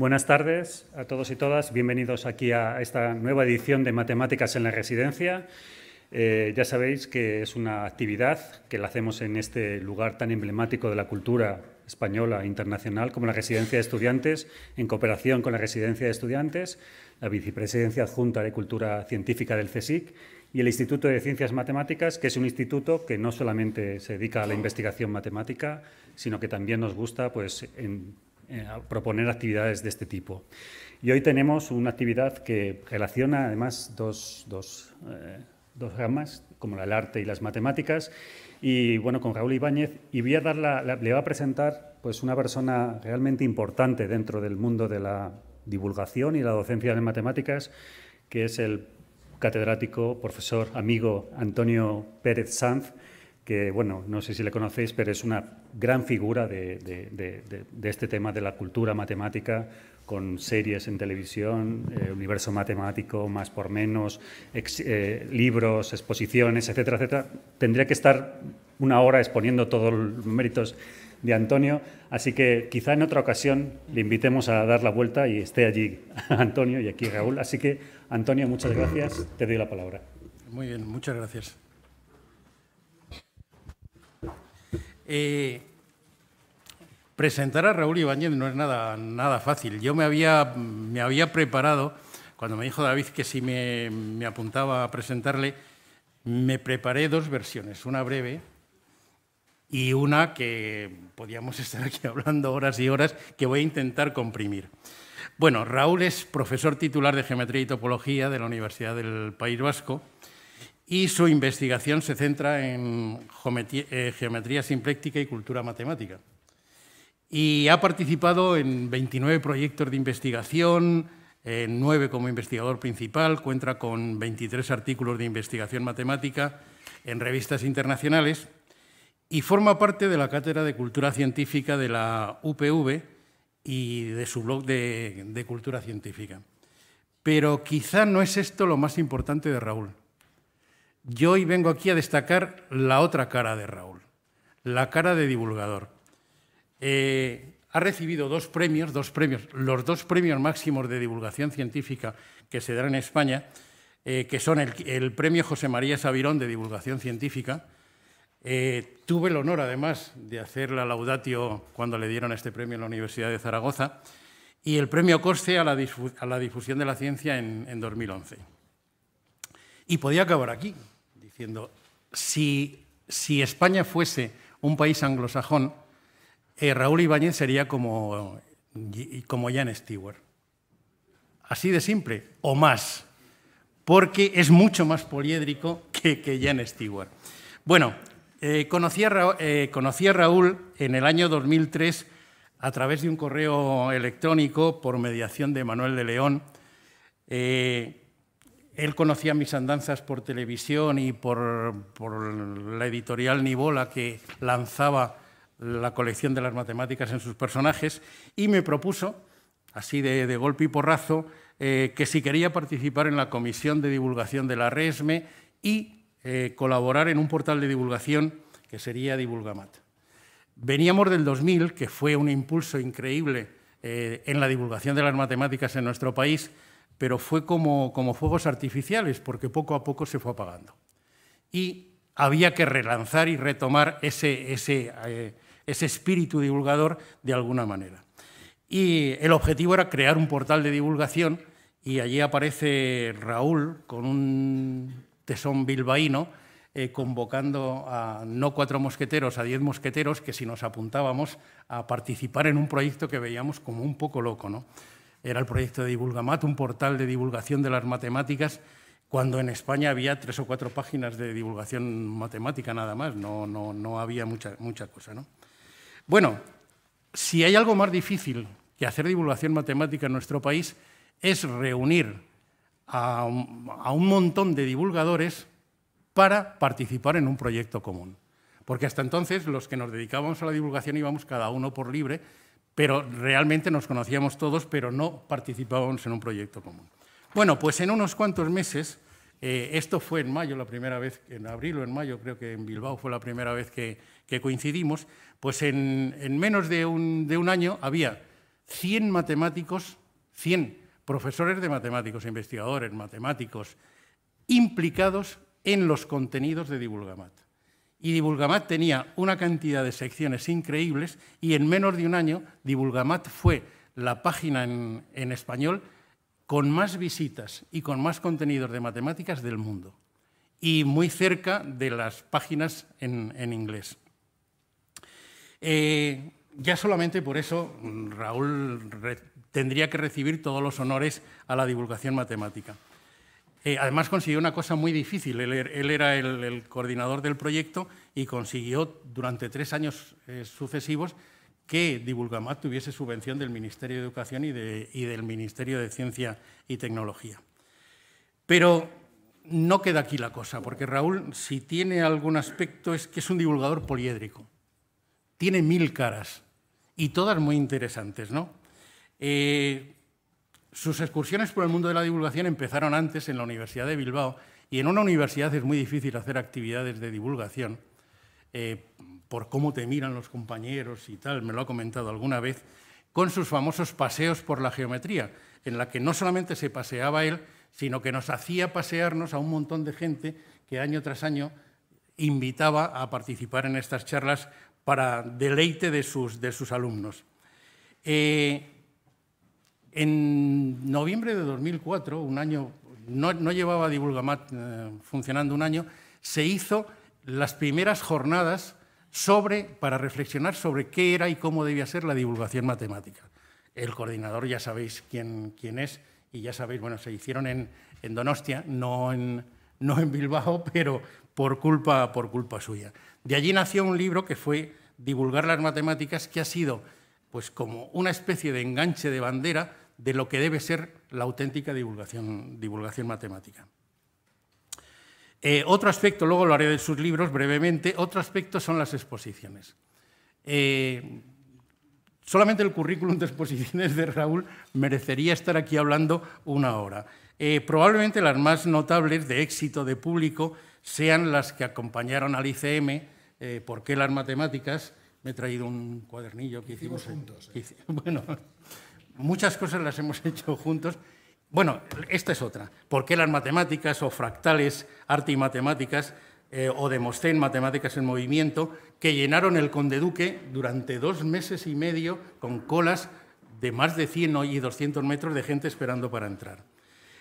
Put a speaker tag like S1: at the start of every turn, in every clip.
S1: Buenas tardes a todos y todas. Bienvenidos aquí a esta nueva edición de Matemáticas en la Residencia. Eh, ya sabéis que es una actividad que la hacemos en este lugar tan emblemático de la cultura española e internacional como la Residencia de Estudiantes, en cooperación con la Residencia de Estudiantes, la Vicepresidencia Adjunta de Cultura Científica del CSIC y el Instituto de Ciencias Matemáticas, que es un instituto que no solamente se dedica a la investigación matemática, sino que también nos gusta pues, en eh, a proponer actividades de este tipo. Y hoy tenemos una actividad que relaciona además dos, dos, eh, ramas, como el arte y las matemáticas, y bueno, con Raúl Ibáñez, y le voy a presentar pues, una persona realmente importante dentro del mundo de la divulgación y la docencia de matemáticas, que es el catedrático, profesor, amigo Antonio Pérez Sanz, que, bueno, no sé si le conocéis, pero es una gran figura de, este tema de la cultura matemática, con series en televisión, eh, universo matemático, más por menos, eh, libros, exposiciones, etcétera, etcétera. Tendría que estar una hora exponiendo todos los méritos de Antonio, así que quizá en otra ocasión le invitemos a dar la vuelta y esté allí Antonio y aquí Raúl. Así que, Antonio, muchas gracias, te doy la palabra. Muy
S2: bien, muchas gracias. Eh, presentar a Raúl Ibáñez no es nada, nada fácil. Yo me había, preparado, cuando me dijo David que si me, me apuntaba a presentarle, me preparé dos versiones, una breve y una que podíamos estar aquí hablando horas y horas, que voy a intentar comprimir. Bueno, Raúl es profesor titular de Geometría y Topología de la Universidad del País Vasco y su investigación se centra en eh, geometría simpléctica y cultura matemática. Y ha participado en 29 proyectos de investigación, en 9 como investigador principal, cuenta con 23 artículos de investigación matemática en revistas internacionales y forma parte de la Cátedra de Cultura Científica de la UPV y de su blog de, de Cultura Científica. Pero quizá no es esto lo más importante de Raúl. Yo hoy vengo aquí a destacar la otra cara de Raúl, la cara de divulgador. Eh, ha recibido dos premios, dos premios, los dos premios máximos de divulgación científica que se dan en España, eh, que son el, premio José María Sabirón de divulgación científica. Eh, tuve el honor, además, de hacer la laudatio cuando le dieron este premio en la Universidad de Zaragoza y el premio Coste a la, difusión de la ciencia en 2011. Y podía acabar aquí, diciendo, si, si España fuese un país anglosajón, eh, Raúl Ibáñez sería como, como Jan Stewart. Así de simple, o más, porque es mucho más poliédrico que, que Jan Stewart. Bueno, eh, eh, conocí, a Raúl en el año 2003 a través de un correo electrónico por mediación de Manuel de León. Él conocía mis andanzas por televisión y por, la editorial Nibola que lanzaba la colección de las matemáticas en sus personajes y me propuso, así de, golpe y porrazo, eh, que si quería participar en la comisión de divulgación de la RESME e y eh, colaborar en un portal de divulgación que sería Divulgamat. Veníamos del 2000, que fue un impulso increíble eh, en la divulgación de las matemáticas en nuestro país, pero fue como, fuegos artificiales, porque poco a poco se fue apagando. Y había que relanzar y retomar eh, ese, espíritu divulgador de alguna manera. Y el objetivo era crear un portal de divulgación y allí aparece Raúl con un tesón bilbaíno eh, convocando a no cuatro mosqueteros, a diez mosqueteros, que si nos apuntábamos a participar en un proyecto que veíamos como un poco loco. ¿no? era el proyecto de Divulgamat, un portal de divulgación de las matemáticas, cuando en España había tres o cuatro páginas de divulgación matemática nada más, no, no, había mucha, mucha cosa. Bueno, si hay algo más difícil que hacer divulgación matemática en nuestro país, es reunir a, a un montón de divulgadores para participar en un proyecto común. Porque hasta entonces los que nos dedicábamos a la divulgación íbamos cada uno por libre pero realmente nos conocíamos todos, pero no participábamos en un proyecto común. Bueno, pues en unos cuantos meses, eh, esto fue en mayo, la primera vez, en abril o en mayo, creo que en Bilbao fue la primera vez que, coincidimos, pues en, menos de un, de un, año había 100 matemáticos, 100 profesores de matemáticos, investigadores, matemáticos, implicados en los contenidos de Divulgamat. Y Divulgamat tenía una cantidad de secciones increíbles y en menos de un año Divulgamat fue la página en, español con más visitas y con más contenidos de matemáticas del mundo y muy cerca de las páginas en, inglés. Eh, ya solamente por eso mm, Raúl tendría que recibir todos los honores a la divulgación matemática. Eh, además consiguió una cosa muy difícil. Él, er, era el, coordinador del proyecto y consiguió durante tres años eh, sucesivos que Divulgamat tuviese subvención del Ministerio de Educación y, del Ministerio de Ciencia y Tecnología. Pero no queda aquí la cosa, porque Raúl, si tiene algún aspecto, es que es un divulgador poliédrico. Tiene mil caras y todas muy interesantes, ¿no? Eh, sus excursiones por el mundo de la divulgación empezaron antes en la Universidad de Bilbao y en una universidad es muy difícil hacer actividades de divulgación eh, por cómo te miran los compañeros y tal, me lo ha comentado alguna vez, con sus famosos paseos por la geometría, en la que no solamente se paseaba él, sino que nos hacía pasearnos a un montón de gente que año tras año invitaba a participar en estas charlas para deleite de sus, de sus alumnos. Eh, en noviembre de 2004, un año, no, llevaba Divulgamat eh, funcionando un año, se hizo las primeras jornadas sobre, para reflexionar sobre qué era y cómo debía ser la divulgación matemática. El coordinador ya sabéis quién, quién es y ya sabéis, bueno, se hicieron en, en Donostia, no en, no en Bilbao, pero por culpa, por culpa suya. De allí nació un libro que fue Divulgar las matemáticas, que ha sido pues como una especie de enganche de bandera de lo que debe ser la auténtica divulgación, divulgación matemática. Eh, otro aspecto, luego lo haré de sus libros brevemente, otro aspecto son las exposiciones. Eh, solamente el currículum de exposiciones de Raúl merecería estar aquí hablando una hora. Eh, probablemente las más notables de éxito de público sean las que acompañaron al ICM, ¿Por qué las matemáticas? Me he traído un cuadernillo que hicimos, juntos. bueno, Muchas cosas las hemos hecho juntos. Bueno, esta es otra. ¿Por qué las matemáticas o fractales, arte y matemáticas, eh, o Demostén, matemáticas en movimiento, que llenaron el Conde Duque durante dos meses y medio con colas de más de 100 y 200 metros de gente esperando para entrar?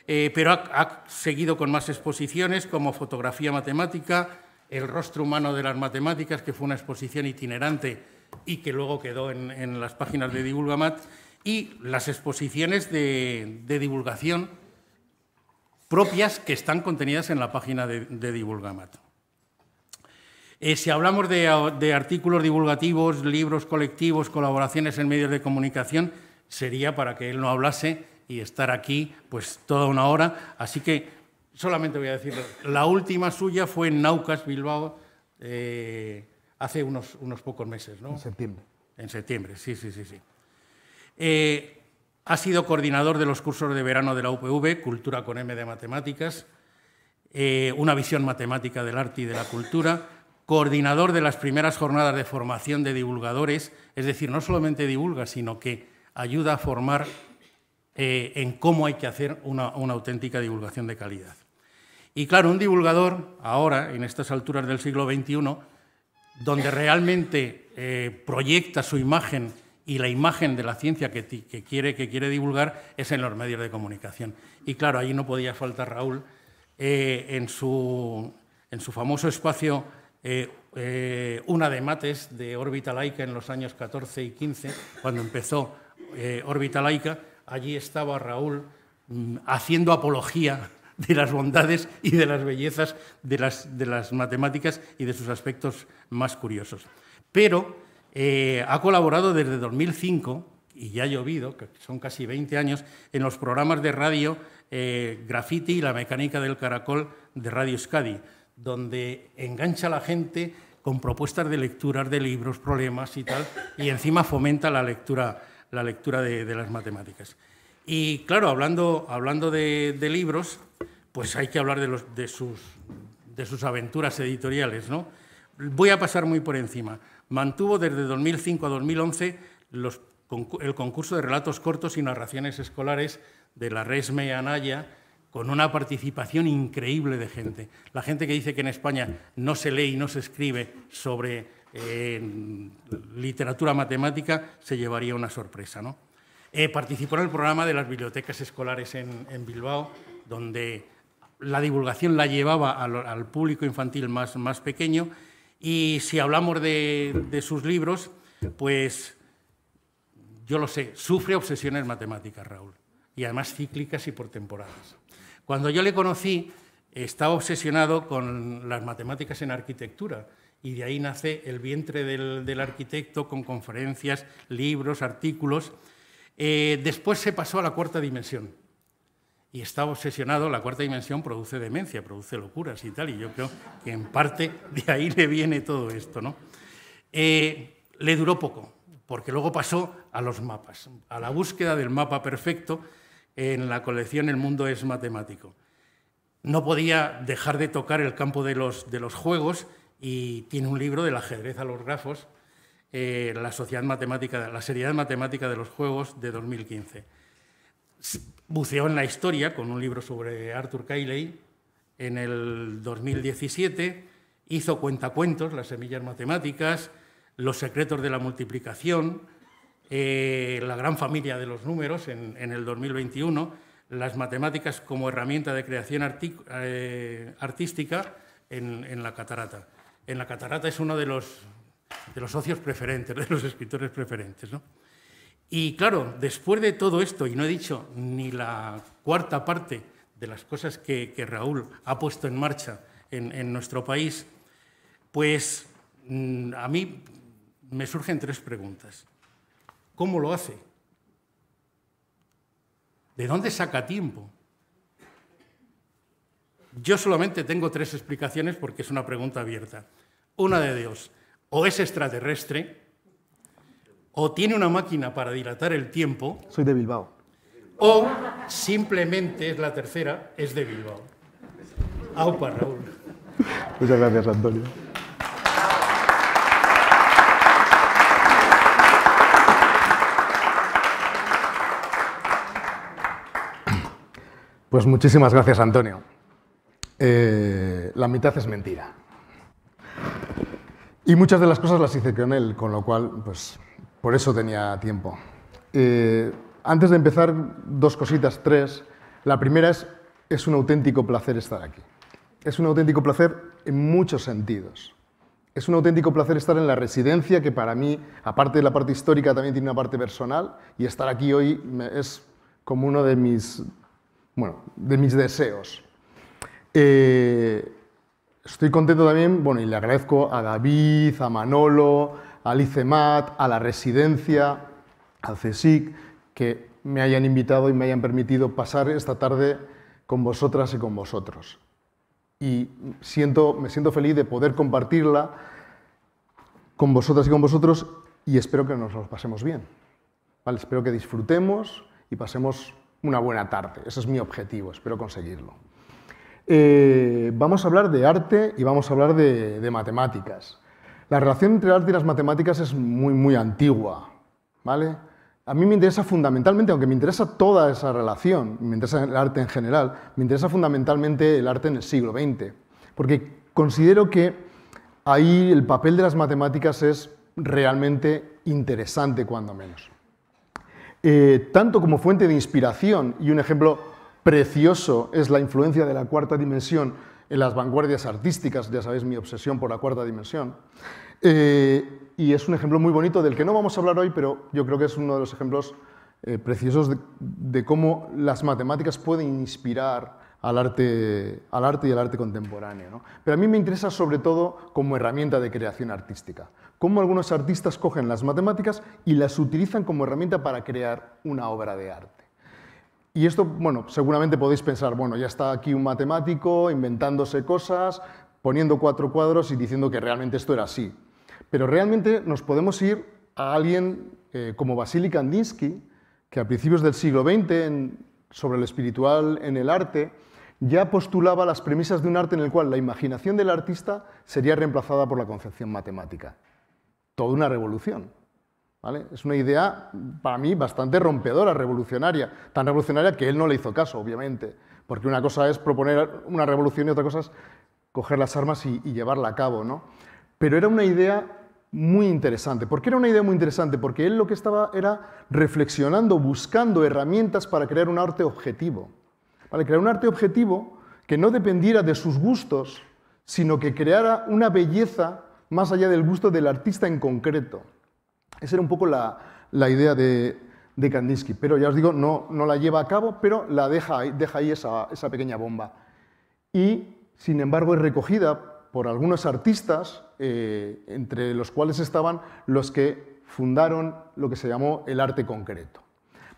S2: Eh, pero ha, seguido con más exposiciones como fotografía matemática, el rostro humano de las matemáticas, que fue una exposición itinerante y que luego quedó en, en las páginas de Divulgamat, y las exposiciones de, divulgación propias que están contenidas en la página de, de Divulgamat. Eh, si hablamos de, artículos divulgativos, libros colectivos, colaboraciones en medios de comunicación, sería para que él no hablase y estar aquí pues toda una hora. Así que solamente voy a decir, la última suya fue en Naucas, Bilbao, eh, hace unos, unos, pocos meses, ¿no? En septiembre. En septiembre, sí, sí, sí, sí. Eh, ha sido coordinador de los cursos de verano de la UPV, Cultura con M de Matemáticas, eh, una visión matemática del arte y de la cultura, coordinador de las primeras jornadas de formación de divulgadores, es decir, no solamente divulga, sino que ayuda a formar eh, en cómo hay que hacer una, auténtica divulgación de calidad. Y claro, un divulgador, ahora, en estas alturas del siglo XXI, donde realmente proyecta su imagen y la imagen de la ciencia que, quiere, que quiere divulgar es en los medios de comunicación. Y claro, ahí no podía faltar Raúl eh, en, su, en su famoso espacio eh, eh, una de mates de órbita laica en los años 14 y 15, cuando empezó órbita laica, allí estaba Raúl mm, haciendo apología de las bondades y de las bellezas de las, de las matemáticas y de sus aspectos más curiosos. Pero eh, ha colaborado desde 2005, y ya ha llovido, que son casi 20 años, en los programas de radio eh, Graffiti y la mecánica del caracol de Radio Scadi, donde engancha a la gente con propuestas de lecturas de libros, problemas y tal, y encima fomenta la lectura, la lectura de, las matemáticas. Y claro, hablando, hablando de, libros, pues hay que hablar de, de, sus, de sus aventuras editoriales, ¿no? Voy a pasar muy por encima mantuvo desde 2005 a 2011 el concurso de relatos cortos y narraciones escolares de la Resme Anaya, con una participación increíble de gente. La gente que dice que en España no se lee y no se escribe sobre eh, literatura matemática se llevaría una sorpresa. ¿no? Eh, participó en el programa de las bibliotecas escolares en, Bilbao, donde la divulgación la llevaba al, público infantil más pequeño y si hablamos de, sus libros, pues yo lo sé, sufre obsesiones matemáticas, Raúl, y además cíclicas y por temporadas. Cuando yo le conocí, estaba obsesionado con las matemáticas en arquitectura, y de ahí nace el vientre del, arquitecto con conferencias, libros, artículos. Eh, después se pasó a la cuarta dimensión, y estaba obsesionado, la cuarta dimensión produce demencia, produce locuras y tal, y yo creo que en parte de ahí le viene todo esto. ¿no? Eh, le duró poco, porque luego pasó a los mapas, a la búsqueda del mapa perfecto en la colección El mundo es matemático. No podía dejar de tocar el campo de los, juegos y tiene un libro del ajedrez a los grafos, eh, la, sociedad matemática, la seriedad matemática de los juegos de 2015 buceó en la historia con un libro sobre Arthur Cayley. En el 2017 hizo Cuentacuentos, las semillas matemáticas, los secretos de la multiplicación, eh, la gran familia de los números en, el 2021, las matemáticas como herramienta de creación eh, artística en, la catarata. En la catarata es uno de los, de los socios preferentes, de los escritores preferentes. ¿no? Y claro, después de todo esto, y no he dicho ni la cuarta parte de las cosas que, Raúl ha puesto en marcha en, en nuestro país, pues mm, a mí me surgen tres preguntas. ¿Cómo lo hace? ¿De dónde saca tiempo? Yo solamente tengo tres explicaciones porque es una pregunta abierta. Una de Dios, o es extraterrestre, o tiene una máquina para dilatar el tiempo. Soy de Bilbao. O simplemente es la tercera, es de Bilbao. Aupa, Raúl.
S3: Muchas gracias, Antonio. Pues muchísimas gracias, Antonio. Eh, la mitad es mentira. Y muchas de las cosas las hice con él, con lo cual, pues por eso tenía tiempo. Eh, antes de empezar, dos cositas, tres. La primera es, es un auténtico placer estar aquí. Es un auténtico placer en muchos sentidos. Es un auténtico placer estar en la residencia, que para mí, aparte de la parte histórica, también tiene una parte personal, y estar aquí hoy es como uno de mis, bueno, de mis deseos. Eh, estoy contento también, bueno, y le agradezco a David, a Manolo, al ICEMAT, a la residencia, al CSIC, que me hayan invitado y me hayan permitido pasar esta tarde con vosotras y con vosotros. Y siento, me siento feliz de poder compartirla con vosotras y con vosotros y espero que nos lo pasemos bien. ¿Vale? Espero que disfrutemos y pasemos una buena tarde. Ese es mi objetivo, espero conseguirlo. Eh, vamos a hablar de arte y vamos a hablar de matemáticas. La relación entre el arte y las matemáticas es muy, muy antigua, ¿vale? A mí me interesa fundamentalmente, aunque me interesa toda esa relación, me interesa el arte en general, me interesa fundamentalmente el arte en el siglo XX, porque considero que ahí el papel de las matemáticas es realmente interesante, cuando menos. Eh, tanto como fuente de inspiración, y un ejemplo precioso es la influencia de la cuarta dimensión en las vanguardias artísticas, ya sabéis mi obsesión por la cuarta dimensión. Eh, y es un ejemplo muy bonito del que no vamos a hablar hoy, pero yo creo que es uno de los ejemplos eh, preciosos de, cómo las matemáticas pueden inspirar al arte, al arte y al arte contemporáneo. Pero a mí me interesa sobre todo como herramienta de creación artística. Cómo algunos artistas cogen las matemáticas y las utilizan como herramienta para crear una obra de arte. Y esto, bueno, seguramente podéis pensar, bueno, ya está aquí un matemático inventándose cosas, poniendo cuatro cuadros y diciendo que realmente esto era así. Pero realmente nos podemos ir a alguien eh, como Vasily Kandinsky, que a principios del siglo XX, sobre lo espiritual en el arte, ya postulaba las premisas de un arte en el cual la imaginación del artista sería reemplazada por la concepción matemática. Toda una revolución. Es una idea, para mí, bastante rompedora, revolucionaria, tan revolucionaria que él no le hizo caso, obviamente, porque una cosa es proponer una revolución y otra cosa es coger las armas y, llevarla a cabo. ¿no? Pero era una idea muy interesante. ¿Por qué era una idea muy interesante? Porque él lo que estaba era reflexionando, buscando herramientas para crear un arte objetivo. Crear un arte objetivo que no dependiera de sus gustos, sino que creara una belleza más allá del gusto del artista en concreto. Esa era un poco la, idea de, Kandinsky, pero ya os digo, no, la lleva a cabo, pero la deja, ahí esa, pequeña bomba. Y, sin embargo, es recogida por algunos artistas, eh, entre los cuales estaban los que fundaron lo que se llamó el arte concreto.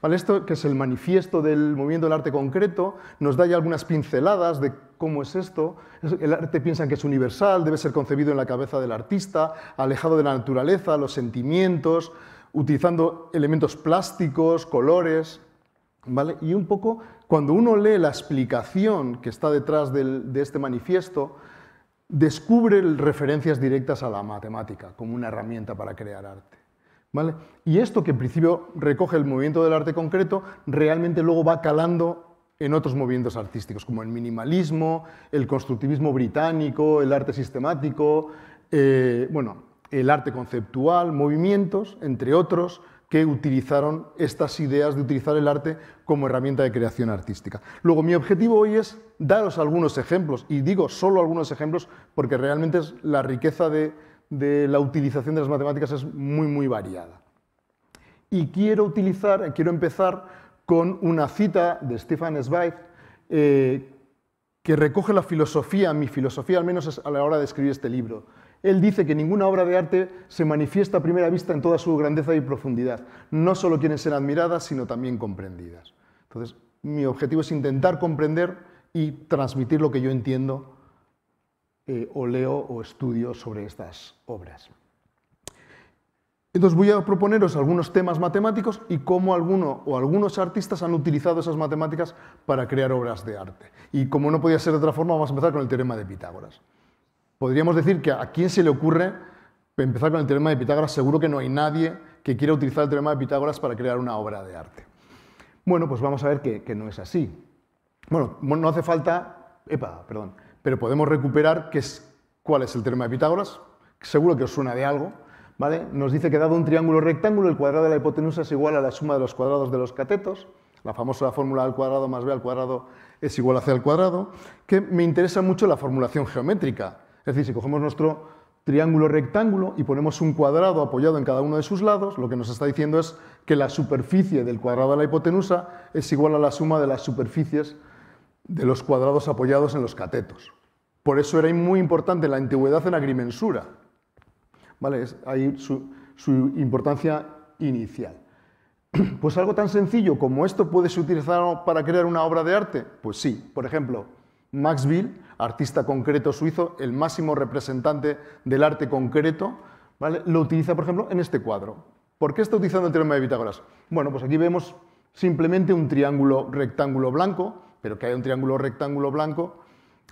S3: Esto, que es el manifiesto del movimiento del arte concreto, nos da ya algunas pinceladas de cómo es esto. El arte piensan que es universal, debe ser concebido en la cabeza del artista, alejado de la naturaleza, los sentimientos, utilizando elementos plásticos, colores. ¿vale? Y un poco, cuando uno lee la explicación que está detrás de este manifiesto, descubre referencias directas a la matemática como una herramienta para crear arte. Y esto que en principio recoge el movimiento del arte concreto, realmente luego va calando en otros movimientos artísticos, como el minimalismo, el constructivismo británico, el arte sistemático, eh, bueno, el arte conceptual, movimientos, entre otros, que utilizaron estas ideas de utilizar el arte como herramienta de creación artística. Luego, mi objetivo hoy es daros algunos ejemplos, y digo solo algunos ejemplos porque realmente es la riqueza de de la utilización de las matemáticas es muy, muy variada. Y quiero, utilizar, quiero empezar con una cita de Stefan Zweig eh, que recoge la filosofía, mi filosofía al menos a la hora de escribir este libro. Él dice que ninguna obra de arte se manifiesta a primera vista en toda su grandeza y profundidad. No solo quieren ser admiradas, sino también comprendidas. Entonces, mi objetivo es intentar comprender y transmitir lo que yo entiendo eh, o leo o estudio sobre estas obras. Entonces voy a proponeros algunos temas matemáticos y cómo alguno o algunos artistas han utilizado esas matemáticas para crear obras de arte. Y como no podía ser de otra forma, vamos a empezar con el teorema de Pitágoras. Podríamos decir que a quién se le ocurre empezar con el teorema de Pitágoras, seguro que no hay nadie que quiera utilizar el teorema de Pitágoras para crear una obra de arte. Bueno, pues vamos a ver que, que no es así. Bueno, no hace falta... Epa, perdón pero podemos recuperar qué es, cuál es el teorema de Pitágoras, seguro que os suena de algo, ¿vale? Nos dice que dado un triángulo rectángulo, el cuadrado de la hipotenusa es igual a la suma de los cuadrados de los catetos, la famosa fórmula al cuadrado más b al cuadrado es igual a c al cuadrado, que me interesa mucho la formulación geométrica. Es decir, si cogemos nuestro triángulo rectángulo y ponemos un cuadrado apoyado en cada uno de sus lados, lo que nos está diciendo es que la superficie del cuadrado de la hipotenusa es igual a la suma de las superficies de los cuadrados apoyados en los catetos. Por eso era muy importante la antigüedad en agrimensura. ¿Vale? ahí su, importancia inicial. Pues algo tan sencillo como esto puede ser utilizado para crear una obra de arte. Pues sí, por ejemplo, Max Bill, artista concreto suizo, el máximo representante del arte concreto, lo utiliza, por ejemplo, en este cuadro. ¿Por qué está utilizando el teorema de Pitágoras? Bueno, pues aquí vemos simplemente un triángulo rectángulo blanco pero que haya un triángulo rectángulo blanco,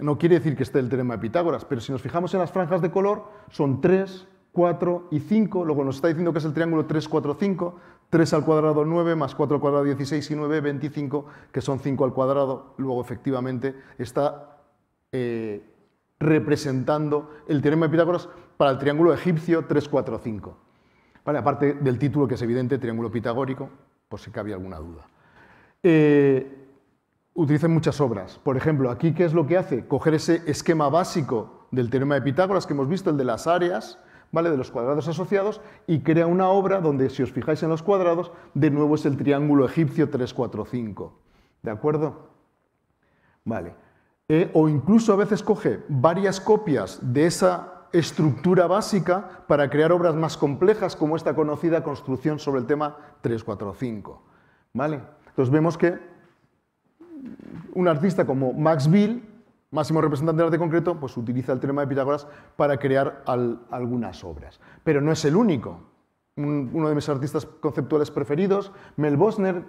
S3: no quiere decir que esté el teorema de Pitágoras, pero si nos fijamos en las franjas de color, son 3, 4 y 5, luego nos está diciendo que es el triángulo 3, 4, 5, 3 al cuadrado 9, más 4 al cuadrado 16 y 9, 25, que son 5 al cuadrado, luego efectivamente está eh, representando el teorema de Pitágoras para el triángulo egipcio 3, 4, 5. aparte del título que es evidente, triángulo pitagórico, por si cabe alguna duda. Eh, utilicen muchas obras. Por ejemplo, aquí, ¿qué es lo que hace? Coger ese esquema básico del teorema de Pitágoras que hemos visto, el de las áreas, ¿vale? de los cuadrados asociados, y crea una obra donde, si os fijáis en los cuadrados, de nuevo es el triángulo egipcio 3, 4, 5. ¿De acuerdo? Vale. Eh, o incluso a veces coge varias copias de esa estructura básica para crear obras más complejas, como esta conocida construcción sobre el tema 3, 4, 5. ¿Vale? Entonces vemos que un artista como Max Bill, máximo representante del arte concreto, pues utiliza el teorema de Pitágoras para crear algunas obras. Pero no es el único. uno de mis artistas conceptuales preferidos, Mel Bosner,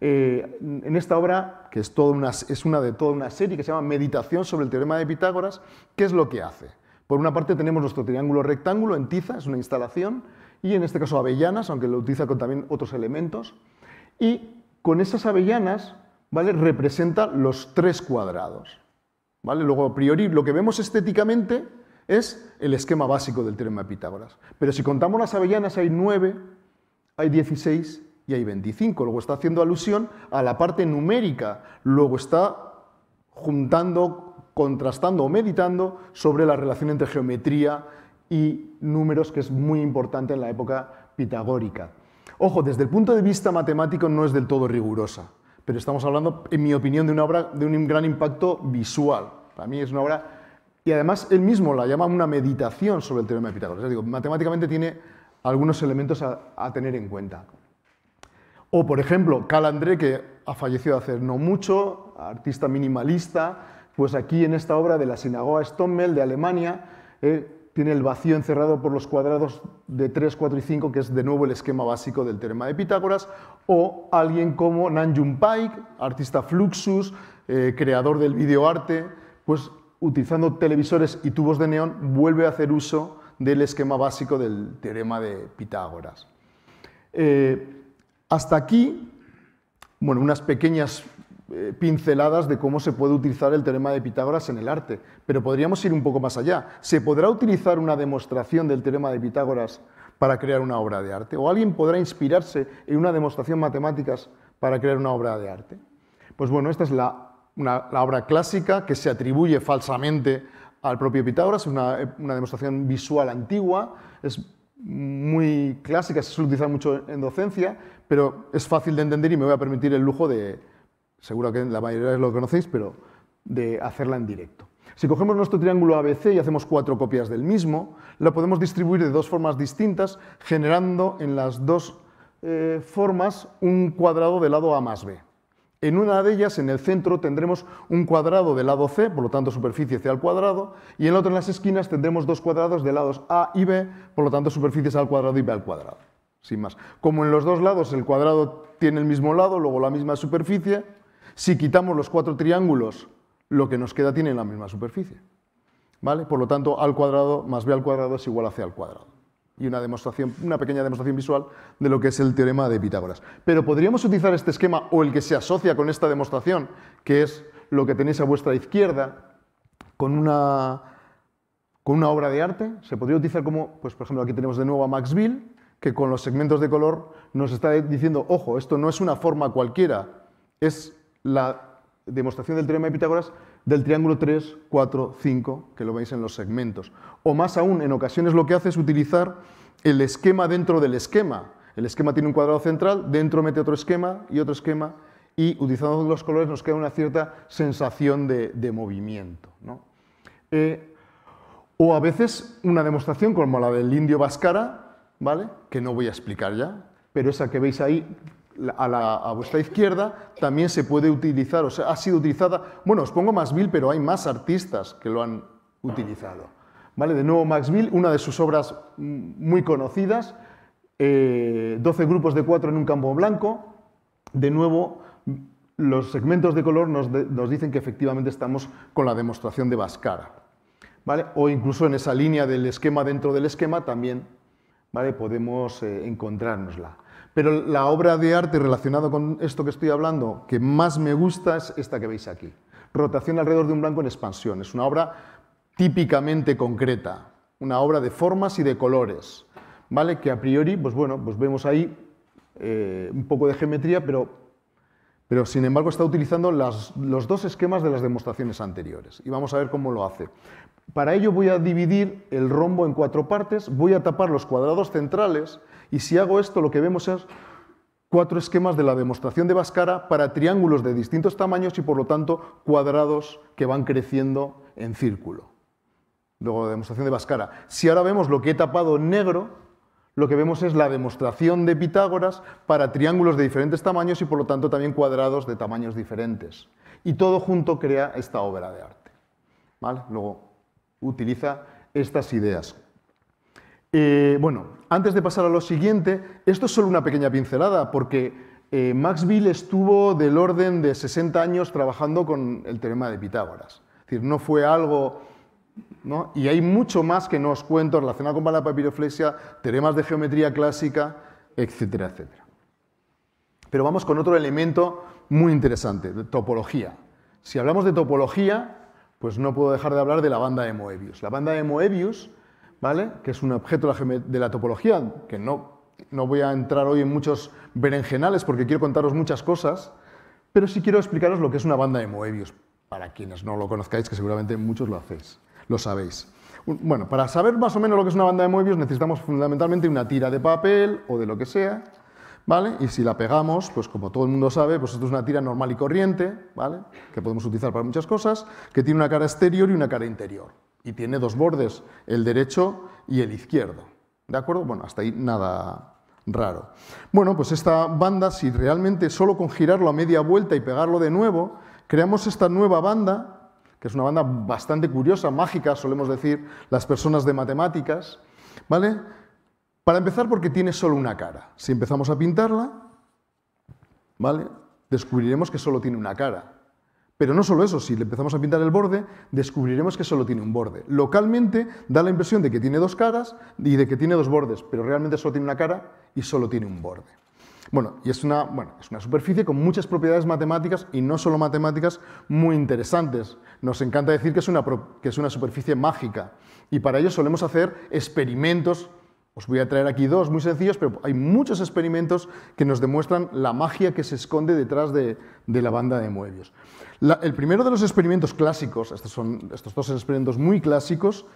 S3: eh, en esta obra, que es, una, es una de toda una serie que se llama Meditación sobre el teorema de Pitágoras, ¿qué es lo que hace? Por una parte tenemos nuestro triángulo rectángulo en tiza, es una instalación, y en este caso avellanas, aunque lo utiliza con también otros elementos. Y con esas avellanas representa los tres cuadrados. Luego, a priori, lo que vemos estéticamente es el esquema básico del teorema de Pitágoras. Pero si contamos las avellanas, hay 9, hay 16 y hay 25. Luego está haciendo alusión a la parte numérica. Luego está juntando, contrastando o meditando sobre la relación entre geometría y números, que es muy importante en la época pitagórica. Ojo, desde el punto de vista matemático no es del todo rigurosa pero estamos hablando, en mi opinión, de una obra de un gran impacto visual. Para mí es una obra... Y además él mismo la llama una meditación sobre el teorema de Pitágoras. digo, matemáticamente tiene algunos elementos a, tener en cuenta. O, por ejemplo, Calandré, que ha fallecido hace no mucho, artista minimalista, pues aquí en esta obra de la sinagoga Stommel de Alemania, eh, tiene el vacío encerrado por los cuadrados de 3, 4 y 5, que es de nuevo el esquema básico del teorema de Pitágoras, o alguien como Nan-Jung Paik, artista fluxus, eh, creador del videoarte, pues utilizando televisores y tubos de neón vuelve a hacer uso del esquema básico del teorema de Pitágoras. Eh, hasta aquí, bueno, unas pequeñas eh, pinceladas de cómo se puede utilizar el teorema de Pitágoras en el arte, pero podríamos ir un poco más allá. ¿Se podrá utilizar una demostración del teorema de Pitágoras para crear una obra de arte? ¿O alguien podrá inspirarse en una demostración matemáticas para crear una obra de arte? Pues bueno, esta es la, obra clásica que se atribuye falsamente al propio Pitágoras, es una, demostración visual antigua, es muy clásica, se utiliza mucho en docencia, pero es fácil de entender y me voy a permitir el lujo de, seguro que la mayoría lo que conocéis, pero de hacerla en directo. Si cogemos nuestro triángulo ABC y hacemos cuatro copias del mismo, la podemos distribuir de dos formas distintas, generando en las dos eh, formas un cuadrado de lado A más B. En una de ellas, en el centro, tendremos un cuadrado de lado C, por lo tanto superficie C al cuadrado, y en la otra, en las esquinas, tendremos dos cuadrados de lados A y B, por lo tanto superficies al cuadrado y B al cuadrado. Sin más. Como en los dos lados el cuadrado tiene el mismo lado, luego la misma superficie, si quitamos los cuatro triángulos, lo que nos queda tiene la misma superficie. ¿Vale? Por lo tanto, al cuadrado más b al cuadrado es igual a c al cuadrado. Y una, demostración, una pequeña demostración visual de lo que es el teorema de Pitágoras. Pero podríamos utilizar este esquema o el que se asocia con esta demostración, que es lo que tenéis a vuestra izquierda, con una, con una obra de arte. Se podría utilizar como, pues, por ejemplo, aquí tenemos de nuevo a Max Bill, que con los segmentos de color nos está diciendo, ojo, esto no es una forma cualquiera, es la demostración del teorema de Pitágoras del triángulo 3, 4, 5, que lo veis en los segmentos. O más aún, en ocasiones lo que hace es utilizar el esquema dentro del esquema. El esquema tiene un cuadrado central, dentro mete otro esquema y otro esquema, y utilizando los colores nos queda una cierta sensación de, movimiento. ¿no? Eh, o a veces una demostración como la del indio Vascara, ¿vale? que no voy a explicar ya, pero esa que veis ahí a, vuestra izquierda también se puede utilizar, o sea, ha sido utilizada, bueno, os pongo Maxville, pero hay más artistas que lo han utilizado. ¿Vale? De nuevo Max Maxville, una de sus obras muy conocidas, 12 eh, grupos de cuatro en un campo blanco, de nuevo los segmentos de color nos, dicen que efectivamente estamos con la demostración de Vascara. O incluso en esa línea del esquema dentro del esquema también ¿vale? podemos eh, encontrarnosla. Pero la obra de arte relacionada con esto que estoy hablando, que más me gusta, es esta que veis aquí. Rotación alrededor de un blanco en expansión. Es una obra típicamente concreta, una obra de formas y de colores, ¿vale? Que a priori, pues bueno, pues vemos ahí eh, un poco de geometría, pero, sin embargo está utilizando los dos esquemas de las demostraciones anteriores. Y vamos a ver cómo lo hace. Para ello voy a dividir el rombo en cuatro partes, voy a tapar los cuadrados centrales y si hago esto, lo que vemos es cuatro esquemas de la demostración de Bascara para triángulos de distintos tamaños y, por lo tanto, cuadrados que van creciendo en círculo. Luego la demostración de Vascara. Si ahora vemos lo que he tapado en negro, lo que vemos es la demostración de Pitágoras para triángulos de diferentes tamaños y por lo tanto también cuadrados de tamaños diferentes. Y todo junto crea esta obra de arte. Luego utiliza estas ideas. Eh, bueno, antes de pasar a lo siguiente, esto es solo una pequeña pincelada, porque eh, Max Bill estuvo del orden de 60 años trabajando con el teorema de Pitágoras. Es decir, no fue algo... Y hay mucho más que no os cuento relacionado con la papiroflexia, teoremas de geometría clásica, etcétera, etcétera. Pero vamos con otro elemento muy interesante, topología. Si hablamos de topología, pues no puedo dejar de hablar de la banda de Moebius. La banda de Moebius que es un objeto de la topología, que no, voy a entrar hoy en muchos berenjenales porque quiero contaros muchas cosas, pero sí quiero explicaros lo que es una banda de Moebius, para quienes no lo conozcáis, que seguramente muchos lo hacéis, lo sabéis. Bueno, para saber más o menos lo que es una banda de Moebius necesitamos fundamentalmente una tira de papel o de lo que sea, ¿vale? Y si la pegamos, pues como todo el mundo sabe, pues esto es una tira normal y corriente, Que podemos utilizar para muchas cosas, que tiene una cara exterior y una cara interior y tiene dos bordes, el derecho y el izquierdo. ¿De acuerdo? Bueno, hasta ahí nada raro. Bueno, pues esta banda, si realmente solo con girarlo a media vuelta y pegarlo de nuevo, creamos esta nueva banda, que es una banda bastante curiosa, mágica, solemos decir las personas de matemáticas, ¿vale? Para empezar, porque tiene solo una cara. Si empezamos a pintarla, ¿vale? Descubriremos que solo tiene una cara. Pero no solo eso, si le empezamos a pintar el borde, descubriremos que solo tiene un borde. Localmente da la impresión de que tiene dos caras y de que tiene dos bordes, pero realmente solo tiene una cara y solo tiene un borde. Bueno, y es una, es una superficie con muchas propiedades matemáticas y no solo matemáticas muy interesantes. Nos encanta decir que es una, que es una superficie mágica y para ello solemos hacer experimentos os voy a traer aquí dos muy sencillos, pero hay muchos experimentos que nos demuestran la magia que se esconde detrás de, la banda de Moebius. el primero de los experimentos clásicos, estos, son, estos dos experimentos muy clásicos,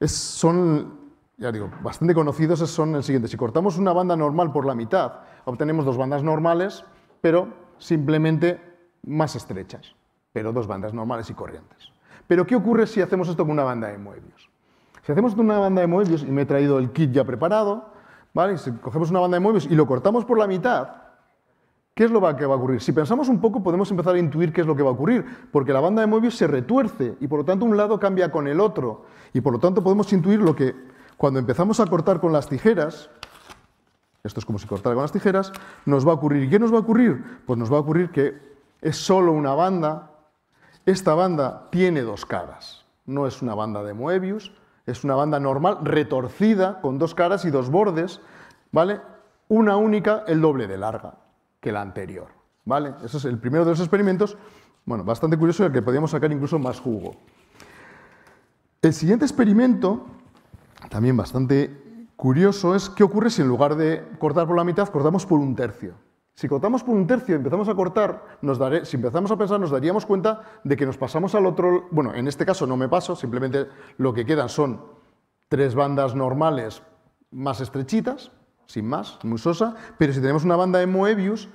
S3: son, ya digo, bastante conocidos, son el siguiente. Si cortamos una banda normal por la mitad, obtenemos dos bandas normales, pero simplemente más estrechas, pero dos bandas normales y corrientes. Pero ¿qué ocurre si hacemos esto con una banda de Moebius? Si hacemos una banda de Moebius, y me he traído el kit ya preparado, ¿vale? si cogemos una banda de Moebius y lo cortamos por la mitad, ¿qué es lo que va a ocurrir? Si pensamos un poco, podemos empezar a intuir qué es lo que va a ocurrir, porque la banda de Moebius se retuerce y por lo tanto un lado cambia con el otro, y por lo tanto podemos intuir lo que cuando empezamos a cortar con las tijeras, esto es como si cortara con las tijeras, nos va a ocurrir. ¿Y qué nos va a ocurrir? Pues nos va a ocurrir que es solo una banda, esta banda tiene dos caras, no es una banda de Moebius, es una banda normal, retorcida, con dos caras y dos bordes, ¿vale? Una única, el doble de larga que la anterior, ¿vale? Ese es el primero de los experimentos, bueno, bastante curioso el que podíamos sacar incluso más jugo. El siguiente experimento, también bastante curioso, es qué ocurre si en lugar de cortar por la mitad, cortamos por un tercio. Si cortamos por un tercio y empezamos a cortar, nos daré, si empezamos a pensar nos daríamos cuenta de que nos pasamos al otro... Bueno, en este caso no me paso, simplemente lo que quedan son tres bandas normales más estrechitas, sin más, muy sosa, pero si tenemos una banda de Moebius,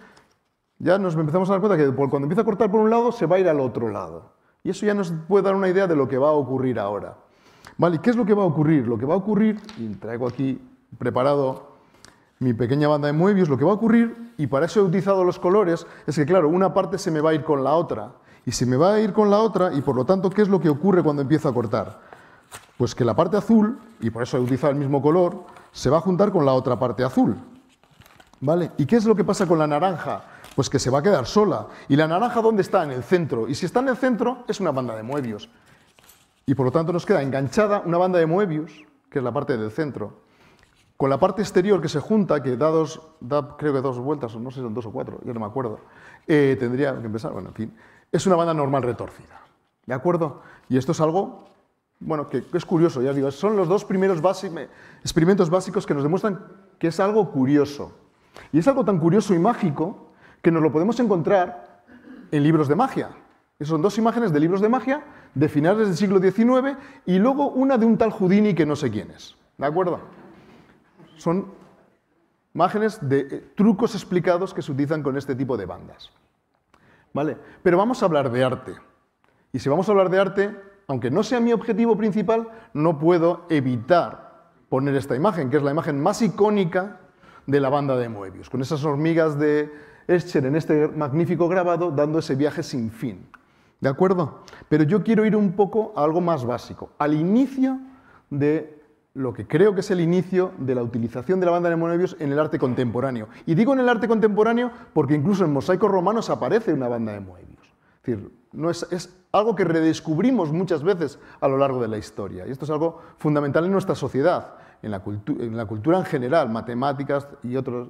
S3: ya nos empezamos a dar cuenta que cuando empieza a cortar por un lado se va a ir al otro lado. Y eso ya nos puede dar una idea de lo que va a ocurrir ahora. ¿Vale? qué es lo que va a ocurrir? Lo que va a ocurrir, y traigo aquí preparado mi pequeña banda de muebios, lo que va a ocurrir, y para eso he utilizado los colores, es que claro, una parte se me va a ir con la otra, y se me va a ir con la otra, y por lo tanto, ¿qué es lo que ocurre cuando empiezo a cortar? Pues que la parte azul, y por eso he utilizado el mismo color, se va a juntar con la otra parte azul. ¿Vale? ¿Y qué es lo que pasa con la naranja? Pues que se va a quedar sola. ¿Y la naranja dónde está? En el centro. Y si está en el centro, es una banda de muebios. Y por lo tanto nos queda enganchada una banda de muebios, que es la parte del centro con la parte exterior que se junta, que da, dos, creo que dos vueltas, o no sé si son dos o cuatro, yo no me acuerdo, eh, tendría que empezar, bueno, en fin, es una banda normal retorcida. ¿De acuerdo? Y esto es algo, bueno, que es curioso, ya digo, son los dos primeros experimentos básicos que nos demuestran que es algo curioso. Y es algo tan curioso y mágico que nos lo podemos encontrar en libros de magia. Esas son dos imágenes de libros de magia de finales del siglo XIX y luego una de un tal Houdini que no sé quién es. ¿De acuerdo? son imágenes de eh, trucos explicados que se utilizan con este tipo de bandas. ¿Vale? Pero vamos a hablar de arte. Y si vamos a hablar de arte, aunque no sea mi objetivo principal, no puedo evitar poner esta imagen, que es la imagen más icónica de la banda de Moebius, con esas hormigas de Escher en este magnífico grabado, dando ese viaje sin fin. ¿De acuerdo? Pero yo quiero ir un poco a algo más básico, al inicio de lo que creo que es el inicio de la utilización de la banda de Moebius en el arte contemporáneo. Y digo en el arte contemporáneo porque incluso en mosaicos romanos aparece una banda de Moebius. Es decir, es, algo que redescubrimos muchas veces a lo largo de la historia. Y esto es algo fundamental en nuestra sociedad, en la, cultura en general, matemáticas y otros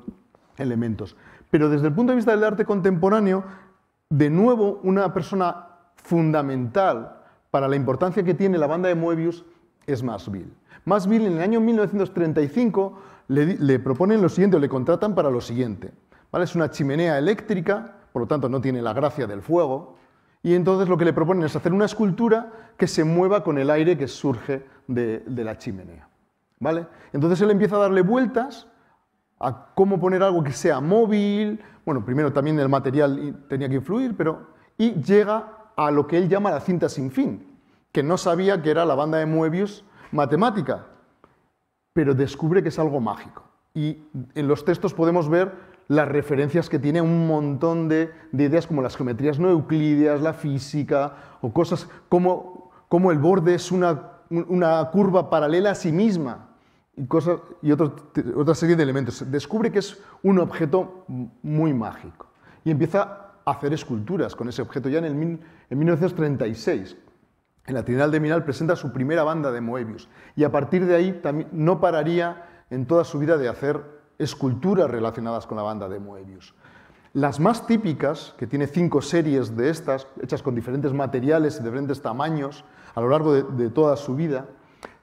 S3: elementos. Pero desde el punto de vista del arte contemporáneo, de nuevo, una persona fundamental para la importancia que tiene la banda de Moebius es Masville. Más bien, en el año 1935 le, proponen lo siguiente o le contratan para lo siguiente. ¿vale? Es una chimenea eléctrica, por lo tanto no tiene la gracia del fuego, y entonces lo que le proponen es hacer una escultura que se mueva con el aire que surge de, la chimenea. ¿vale? Entonces él empieza a darle vueltas a cómo poner algo que sea móvil, bueno, primero también el material tenía que influir, pero y llega a lo que él llama la cinta sin fin, que no sabía que era la banda de Moebius matemática, pero descubre que es algo mágico. Y en los textos podemos ver las referencias que tiene un montón de, ideas como las geometrías no euclídeas, la física o cosas como, como el borde es una, una, curva paralela a sí misma y, cosas, y otra serie de elementos. Descubre que es un objeto muy mágico y empieza a hacer esculturas con ese objeto ya en, el, en 1936 en la Trinidad de Minal presenta su primera banda de Moebius y a partir de ahí no pararía en toda su vida de hacer esculturas relacionadas con la banda de Moebius. Las más típicas, que tiene cinco series de estas, hechas con diferentes materiales y diferentes tamaños a lo largo de, toda su vida,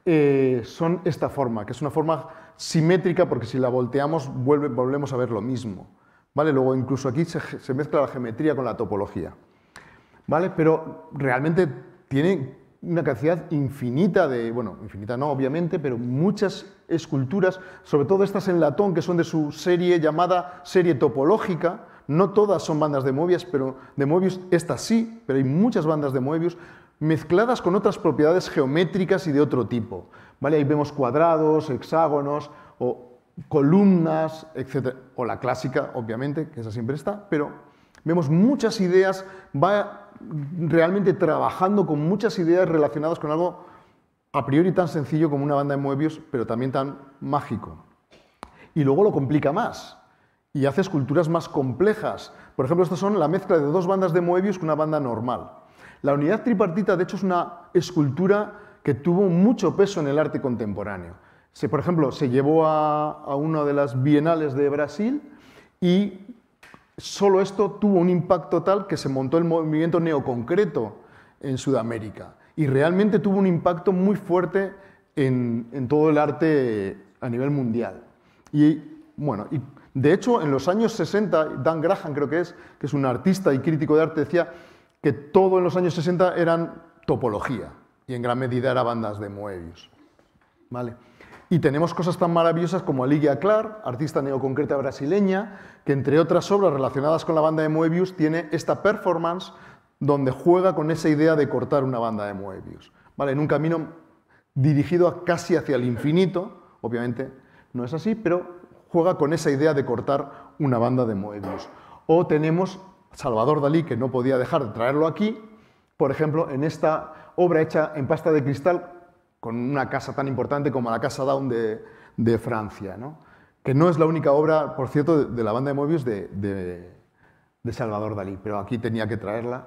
S3: eh, son esta forma, que es una forma simétrica porque si la volteamos vuelve, volvemos a ver lo mismo. ¿vale? Luego incluso aquí se, se mezcla la geometría con la topología. ¿vale? Pero realmente tiene una cantidad infinita de, bueno, infinita no, obviamente, pero muchas esculturas, sobre todo estas en latón, que son de su serie llamada serie topológica. No todas son bandas de Moebius, pero de Moebius estas sí, pero hay muchas bandas de Moebius mezcladas con otras propiedades geométricas y de otro tipo. ¿vale? Ahí vemos cuadrados, hexágonos o columnas, etc. O la clásica, obviamente, que esa siempre está, pero vemos muchas ideas, va realmente trabajando con muchas ideas relacionadas con algo a priori tan sencillo como una banda de Moebius, pero también tan mágico. Y luego lo complica más y hace esculturas más complejas. Por ejemplo, estas son la mezcla de dos bandas de Moebius con una banda normal. La unidad tripartita, de hecho, es una escultura que tuvo mucho peso en el arte contemporáneo. Se, por ejemplo, se llevó a, a una de las bienales de Brasil y Solo esto tuvo un impacto tal que se montó el movimiento neoconcreto en Sudamérica y realmente tuvo un impacto muy fuerte en, todo el arte a nivel mundial. Y bueno, y de hecho en los años 60, Dan Graham creo que es, que es un artista y crítico de arte, decía que todo en los años 60 eran topología y en gran medida eran bandas de Moebius. ¿Vale? Y tenemos cosas tan maravillosas como Aligia Clar, artista neoconcreta brasileña, que entre otras obras relacionadas con la banda de Moebius tiene esta performance donde juega con esa idea de cortar una banda de Moebius. ¿Vale? En un camino dirigido casi hacia el infinito, obviamente no es así, pero juega con esa idea de cortar una banda de Moebius. O tenemos Salvador Dalí, que no podía dejar de traerlo aquí, por ejemplo, en esta obra hecha en pasta de cristal con una casa tan importante como la Casa Down de, Francia, que no es la única obra, por cierto, de, la banda de móviles de, Salvador Dalí, pero aquí tenía que traerla.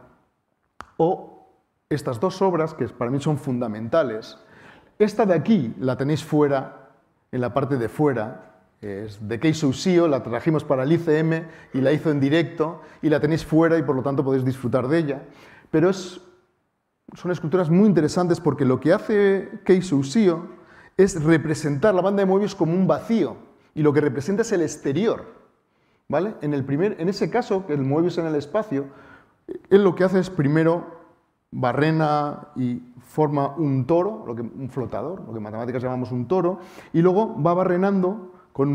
S3: O estas dos obras, que para mí son fundamentales. Esta de aquí la tenéis fuera, en la parte de fuera, es de of Usio, la trajimos para el ICM y la hizo en directo, y la tenéis fuera y por lo tanto podéis disfrutar de ella. Pero es son esculturas muy interesantes porque lo que hace Kei es representar la banda de Moebius como un vacío y lo que representa es el exterior. ¿vale? En, el primer, en ese caso, que el Moebius en el espacio, él lo que hace es primero barrena y forma un toro, lo que, un flotador, lo que en matemáticas llamamos un toro, y luego va barrenando con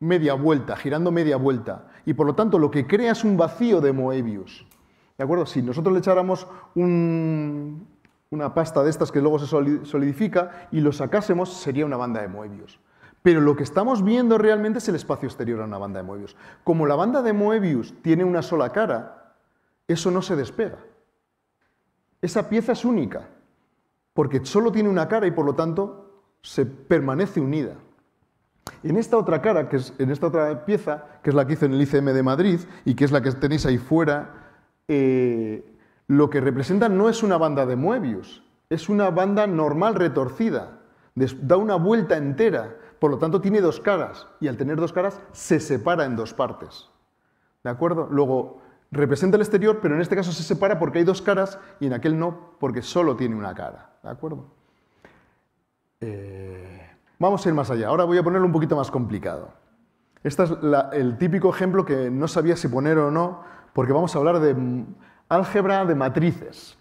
S3: media vuelta, girando media vuelta. Y por lo tanto lo que crea es un vacío de Moebius. ¿De acuerdo? Si nosotros le echáramos una pasta de estas que luego se solidifica y lo sacásemos, sería una banda de Moebius. Pero lo que estamos viendo realmente es el espacio exterior a una banda de Moebius. Como la banda de Moebius tiene una sola cara, eso no se despega. Esa pieza es única, porque solo tiene una cara y por lo tanto se permanece unida. En esta otra cara, que es en esta otra pieza, que es la que hice en el ICM de Madrid y que es la que tenéis ahí fuera eh, lo que representa no es una banda de Moebius, es una banda normal retorcida, da una vuelta entera, por lo tanto tiene dos caras y al tener dos caras se separa en dos partes. ¿De acuerdo? Luego representa el exterior, pero en este caso se separa porque hay dos caras y en aquel no, porque solo tiene una cara. ¿De acuerdo? Eh, vamos a ir más allá. Ahora voy a ponerlo un poquito más complicado. Este es el típico ejemplo que no sabía si poner o no, porque vamos a hablar de mm, álgebra de matrices.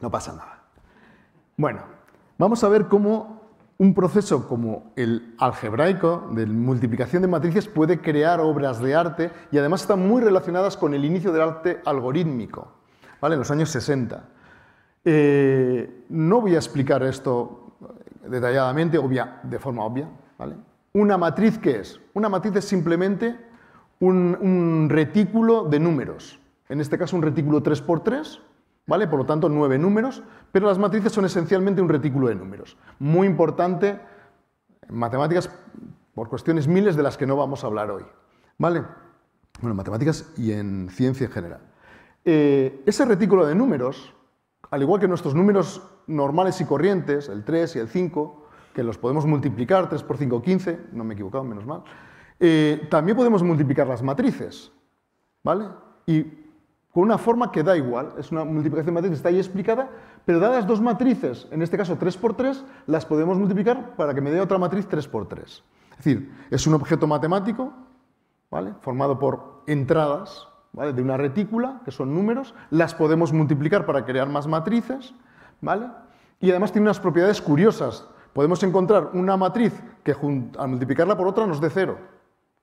S3: No pasa nada. Bueno, vamos a ver cómo un proceso como el algebraico de multiplicación de matrices puede crear obras de arte y además están muy relacionadas con el inicio del arte algorítmico, ¿vale? en los años 60. Eh, no voy a explicar esto detalladamente, obvia, de forma obvia. ¿vale? ¿Una matriz qué es? Una matriz es simplemente un, retículo de números. En este caso un retículo 3x3, ¿vale? Por lo tanto, nueve números, pero las matrices son esencialmente un retículo de números. Muy importante en matemáticas por cuestiones miles de las que no vamos a hablar hoy, ¿vale? Bueno, en matemáticas y en ciencia en general. Eh, ese retículo de números, al igual que nuestros números normales y corrientes, el 3 y el 5, que los podemos multiplicar, 3 por 5, 15, no me he equivocado, menos mal, eh, también podemos multiplicar las matrices, ¿vale? Y con una forma que da igual, es una multiplicación de matrices, está ahí explicada, pero dadas dos matrices, en este caso 3 por 3, las podemos multiplicar para que me dé otra matriz 3 por 3. Es decir, es un objeto matemático, ¿vale? Formado por entradas, ¿vale? De una retícula, que son números, las podemos multiplicar para crear más matrices, ¿vale? Y además tiene unas propiedades curiosas. Podemos encontrar una matriz que al multiplicarla por otra nos dé cero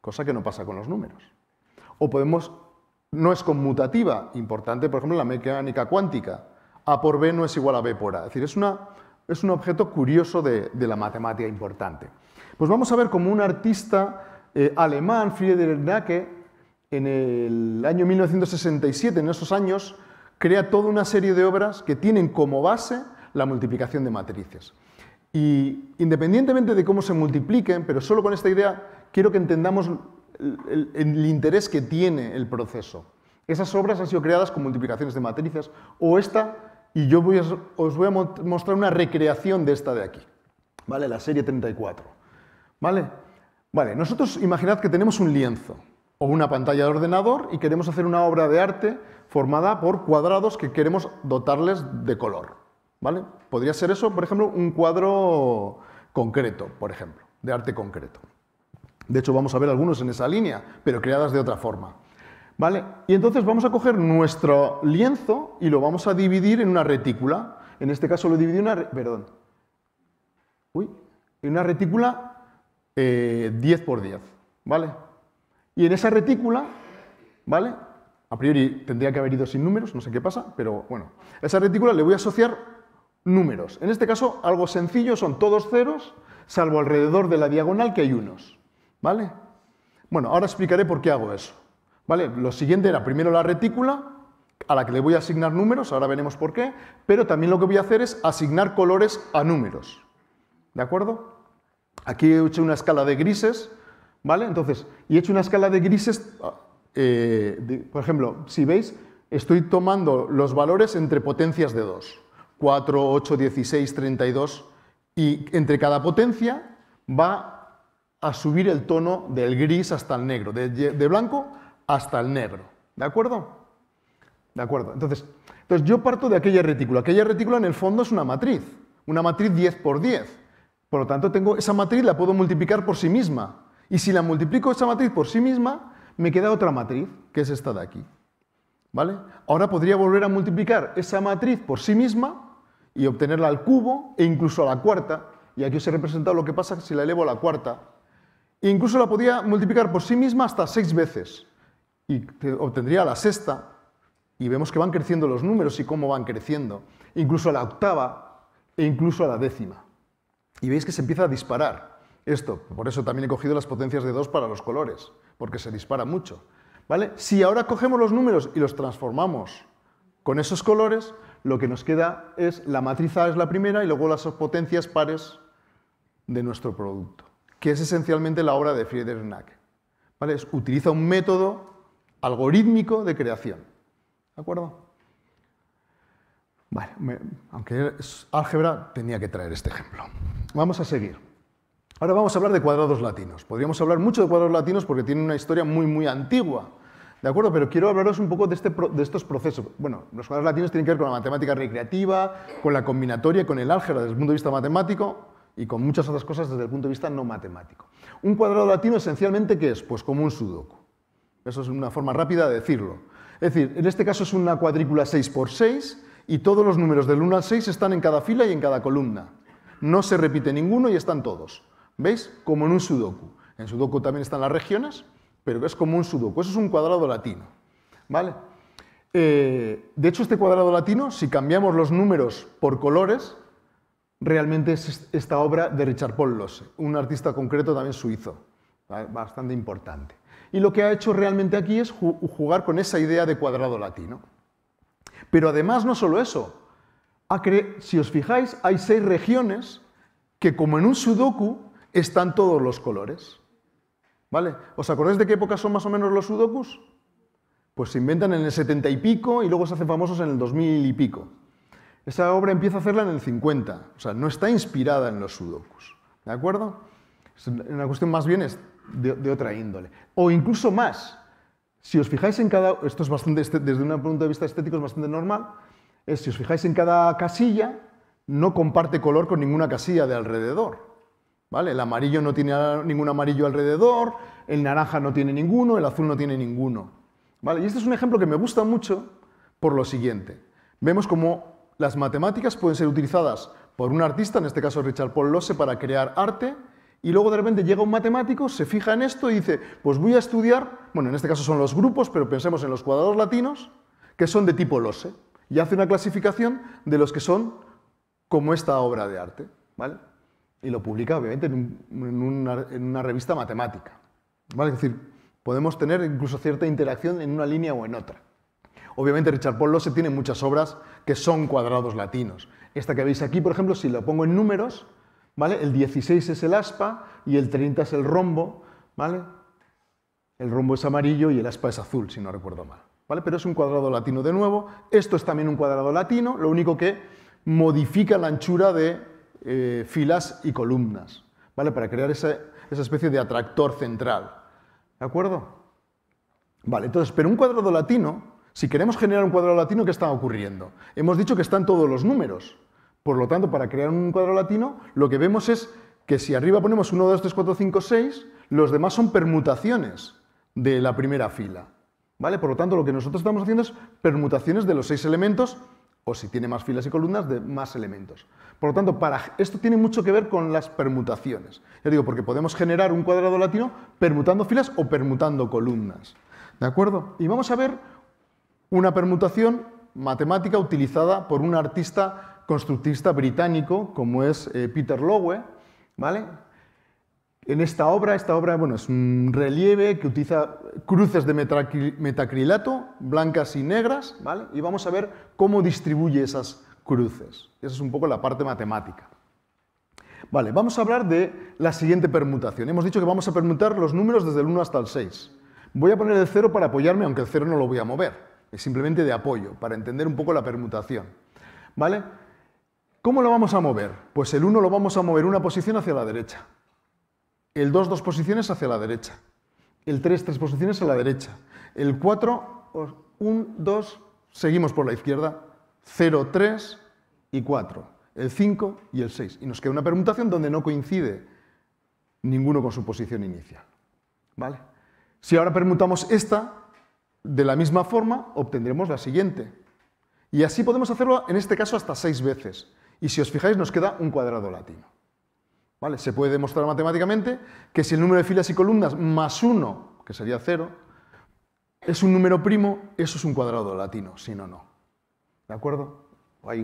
S3: cosa que no pasa con los números. O podemos, no es conmutativa, importante, por ejemplo, la mecánica cuántica. A por B no es igual a B por A. Es decir, es, una, un objeto curioso de, la matemática importante. Pues vamos a ver cómo un artista eh, alemán, Friedrich Nacke, en el año 1967, en esos años, crea toda una serie de obras que tienen como base la multiplicación de matrices. Y independientemente de cómo se multipliquen, pero solo con esta idea quiero que entendamos el, interés que tiene el proceso. Esas obras han sido creadas con multiplicaciones de matrices o esta y yo os voy a mostrar una recreación de esta de aquí, ¿vale? La serie 34, ¿vale? Vale, nosotros imaginad que tenemos un lienzo o una pantalla de ordenador y queremos hacer una obra de arte formada por cuadrados que queremos dotarles de color, ¿vale? Podría ser eso, por ejemplo, un cuadro concreto, por ejemplo, de arte concreto. De hecho, vamos a ver algunos en esa línea, pero creadas de otra forma. ¿Vale? Y entonces vamos a coger nuestro lienzo y lo vamos a dividir en una retícula. En este caso lo dividí una, perdón, en una retícula 10 eh, por 10, ¿vale? Y en esa retícula, ¿vale? A priori tendría que haber ido sin números, no sé qué pasa, pero bueno. A esa retícula le voy a asociar números. En este caso, algo sencillo, son todos ceros, salvo alrededor de la diagonal que hay unos. ¿Vale? Bueno, ahora explicaré por qué hago eso. ¿Vale? Lo siguiente era primero la retícula, a la que le voy a asignar números, ahora veremos por qué, pero también lo que voy a hacer es asignar colores a números. ¿De acuerdo? Aquí he hecho una escala de grises, ¿vale? Entonces, y he hecho una escala de grises, eh, por ejemplo, si veis, estoy tomando los valores entre potencias de 2, 4, 8, 16, 32, y entre cada potencia va a subir el tono del gris hasta el negro, de, blanco hasta el negro. ¿De acuerdo? De acuerdo. Entonces, entonces, yo parto de aquella retícula. Aquella retícula en el fondo es una matriz, una matriz 10 por 10. Por lo tanto, tengo esa matriz la puedo multiplicar por sí misma. Y si la multiplico esa matriz por sí misma, me queda otra matriz, que es esta de aquí. ¿Vale? Ahora podría volver a multiplicar esa matriz por sí misma y obtenerla al cubo e incluso a la cuarta. Y aquí os he representado lo que pasa si la elevo a la cuarta. Incluso la podía multiplicar por sí misma hasta seis veces y obtendría la sexta. Y vemos que van creciendo los números y cómo van creciendo. Incluso a la octava e incluso a la décima. Y veis que se empieza a disparar esto. Por eso también he cogido las potencias de 2 para los colores, porque se dispara mucho. ¿Vale? Si ahora cogemos los números y los transformamos con esos colores, lo que nos queda es la matriz A es la primera y luego las potencias pares de nuestro producto que es esencialmente la obra de Friedrich Nack. ¿Vale? Utiliza un método algorítmico de creación. ¿De acuerdo? Vale, aunque es álgebra, tenía que traer este ejemplo. Vamos a seguir. Ahora vamos a hablar de cuadrados latinos. Podríamos hablar mucho de cuadrados latinos porque tienen una historia muy, muy antigua. ¿De acuerdo? Pero quiero hablaros un poco de, este estos procesos. Bueno, los cuadrados latinos tienen que ver con la matemática recreativa, con la combinatoria, con el álgebra desde el punto de vista matemático, y con muchas otras cosas desde el punto de vista no matemático. Un cuadrado latino esencialmente, ¿qué es? Pues como un sudoku. Eso es una forma rápida de decirlo. Es decir, en este caso es una cuadrícula 6x6 y todos los números del 1 al 6 están en cada fila y en cada columna. No se repite ninguno y están todos. ¿Veis? Como en un sudoku. En sudoku también están las regiones, pero es como un sudoku. Eso es un cuadrado latino. ¿Vale? Eh, de hecho, este cuadrado latino, si cambiamos los números por colores, realmente es esta obra de Richard Paul un artista concreto también suizo, bastante importante. Y lo que ha hecho realmente aquí es jugar con esa idea de cuadrado latino. Pero además no solo eso, si os fijáis hay seis regiones que como en un sudoku están todos los colores. ¿Vale? ¿Os acordáis de qué época son más o menos los sudokus? Pues se inventan en el setenta y pico y luego se hacen famosos en el dos mil y pico. Esa obra empieza a hacerla en el 50, o sea, no está inspirada en los sudokus. ¿De acuerdo? Es una cuestión más bien es de, otra índole. O incluso más. Si os fijáis en cada. Esto es bastante. Este, desde un punto de vista estético es bastante normal. Es, si os fijáis en cada casilla, no comparte color con ninguna casilla de alrededor. ¿Vale? El amarillo no tiene ningún amarillo alrededor, el naranja no tiene ninguno, el azul no tiene ninguno. ¿Vale? Y este es un ejemplo que me gusta mucho por lo siguiente. Vemos como las matemáticas pueden ser utilizadas por un artista, en este caso Richard Paul Losse, para crear arte, y luego de repente llega un matemático, se fija en esto y dice, pues voy a estudiar, bueno, en este caso son los grupos, pero pensemos en los cuadrados latinos, que son de tipo Lose y hace una clasificación de los que son como esta obra de arte, ¿vale? Y lo publica, obviamente, en, una, en una, revista matemática, ¿vale? Es decir, podemos tener incluso cierta interacción en una línea o en otra. Obviamente Richard Paul se tiene muchas obras que son cuadrados latinos. Esta que veis aquí, por ejemplo, si la pongo en números, ¿vale? El 16 es el aspa y el 30 es el rombo, ¿vale? El rombo es amarillo y el aspa es azul, si no recuerdo mal. ¿Vale? Pero es un cuadrado latino de nuevo. Esto es también un cuadrado latino, lo único que modifica la anchura de eh, filas y columnas, ¿vale? Para crear esa, esa especie de atractor central. ¿De acuerdo? Vale, entonces, pero un cuadrado latino si queremos generar un cuadrado latino, ¿qué está ocurriendo? Hemos dicho que están todos los números. Por lo tanto, para crear un cuadrado latino, lo que vemos es que si arriba ponemos 1, 2, 3, 4, 5, 6, los demás son permutaciones de la primera fila. ¿vale? Por lo tanto, lo que nosotros estamos haciendo es permutaciones de los seis elementos, o si tiene más filas y columnas, de más elementos. Por lo tanto, para, esto tiene mucho que ver con las permutaciones. Ya digo, porque podemos generar un cuadrado latino permutando filas o permutando columnas. ¿De acuerdo? Y vamos a ver una permutación matemática utilizada por un artista constructista británico como es eh, Peter Lowe, ¿vale? En esta obra, esta obra bueno, es un relieve que utiliza cruces de metacrilato, blancas y negras, ¿vale? y vamos a ver cómo distribuye esas cruces. Esa es un poco la parte matemática. Vale, vamos a hablar de la siguiente permutación. Hemos dicho que vamos a permutar los números desde el 1 hasta el 6. Voy a poner el 0 para apoyarme, aunque el 0 no lo voy a mover es simplemente de apoyo, para entender un poco la permutación. ¿Vale? ¿Cómo lo vamos a mover? Pues el 1 lo vamos a mover una posición hacia la derecha. El 2, dos posiciones hacia la derecha. El 3, tres posiciones a la derecha. El 4, 1, 2, seguimos por la izquierda. 0, 3 y 4. El 5 y el 6. Y nos queda una permutación donde no coincide ninguno con su posición inicial. ¿Vale? Si ahora permutamos esta, de la misma forma, obtendremos la siguiente. Y así podemos hacerlo, en este caso, hasta seis veces. Y si os fijáis, nos queda un cuadrado latino. ¿Vale? Se puede demostrar matemáticamente que si el número de filas y columnas más uno, que sería cero, es un número primo, eso es un cuadrado latino, si no, no. ¿De acuerdo? Hay,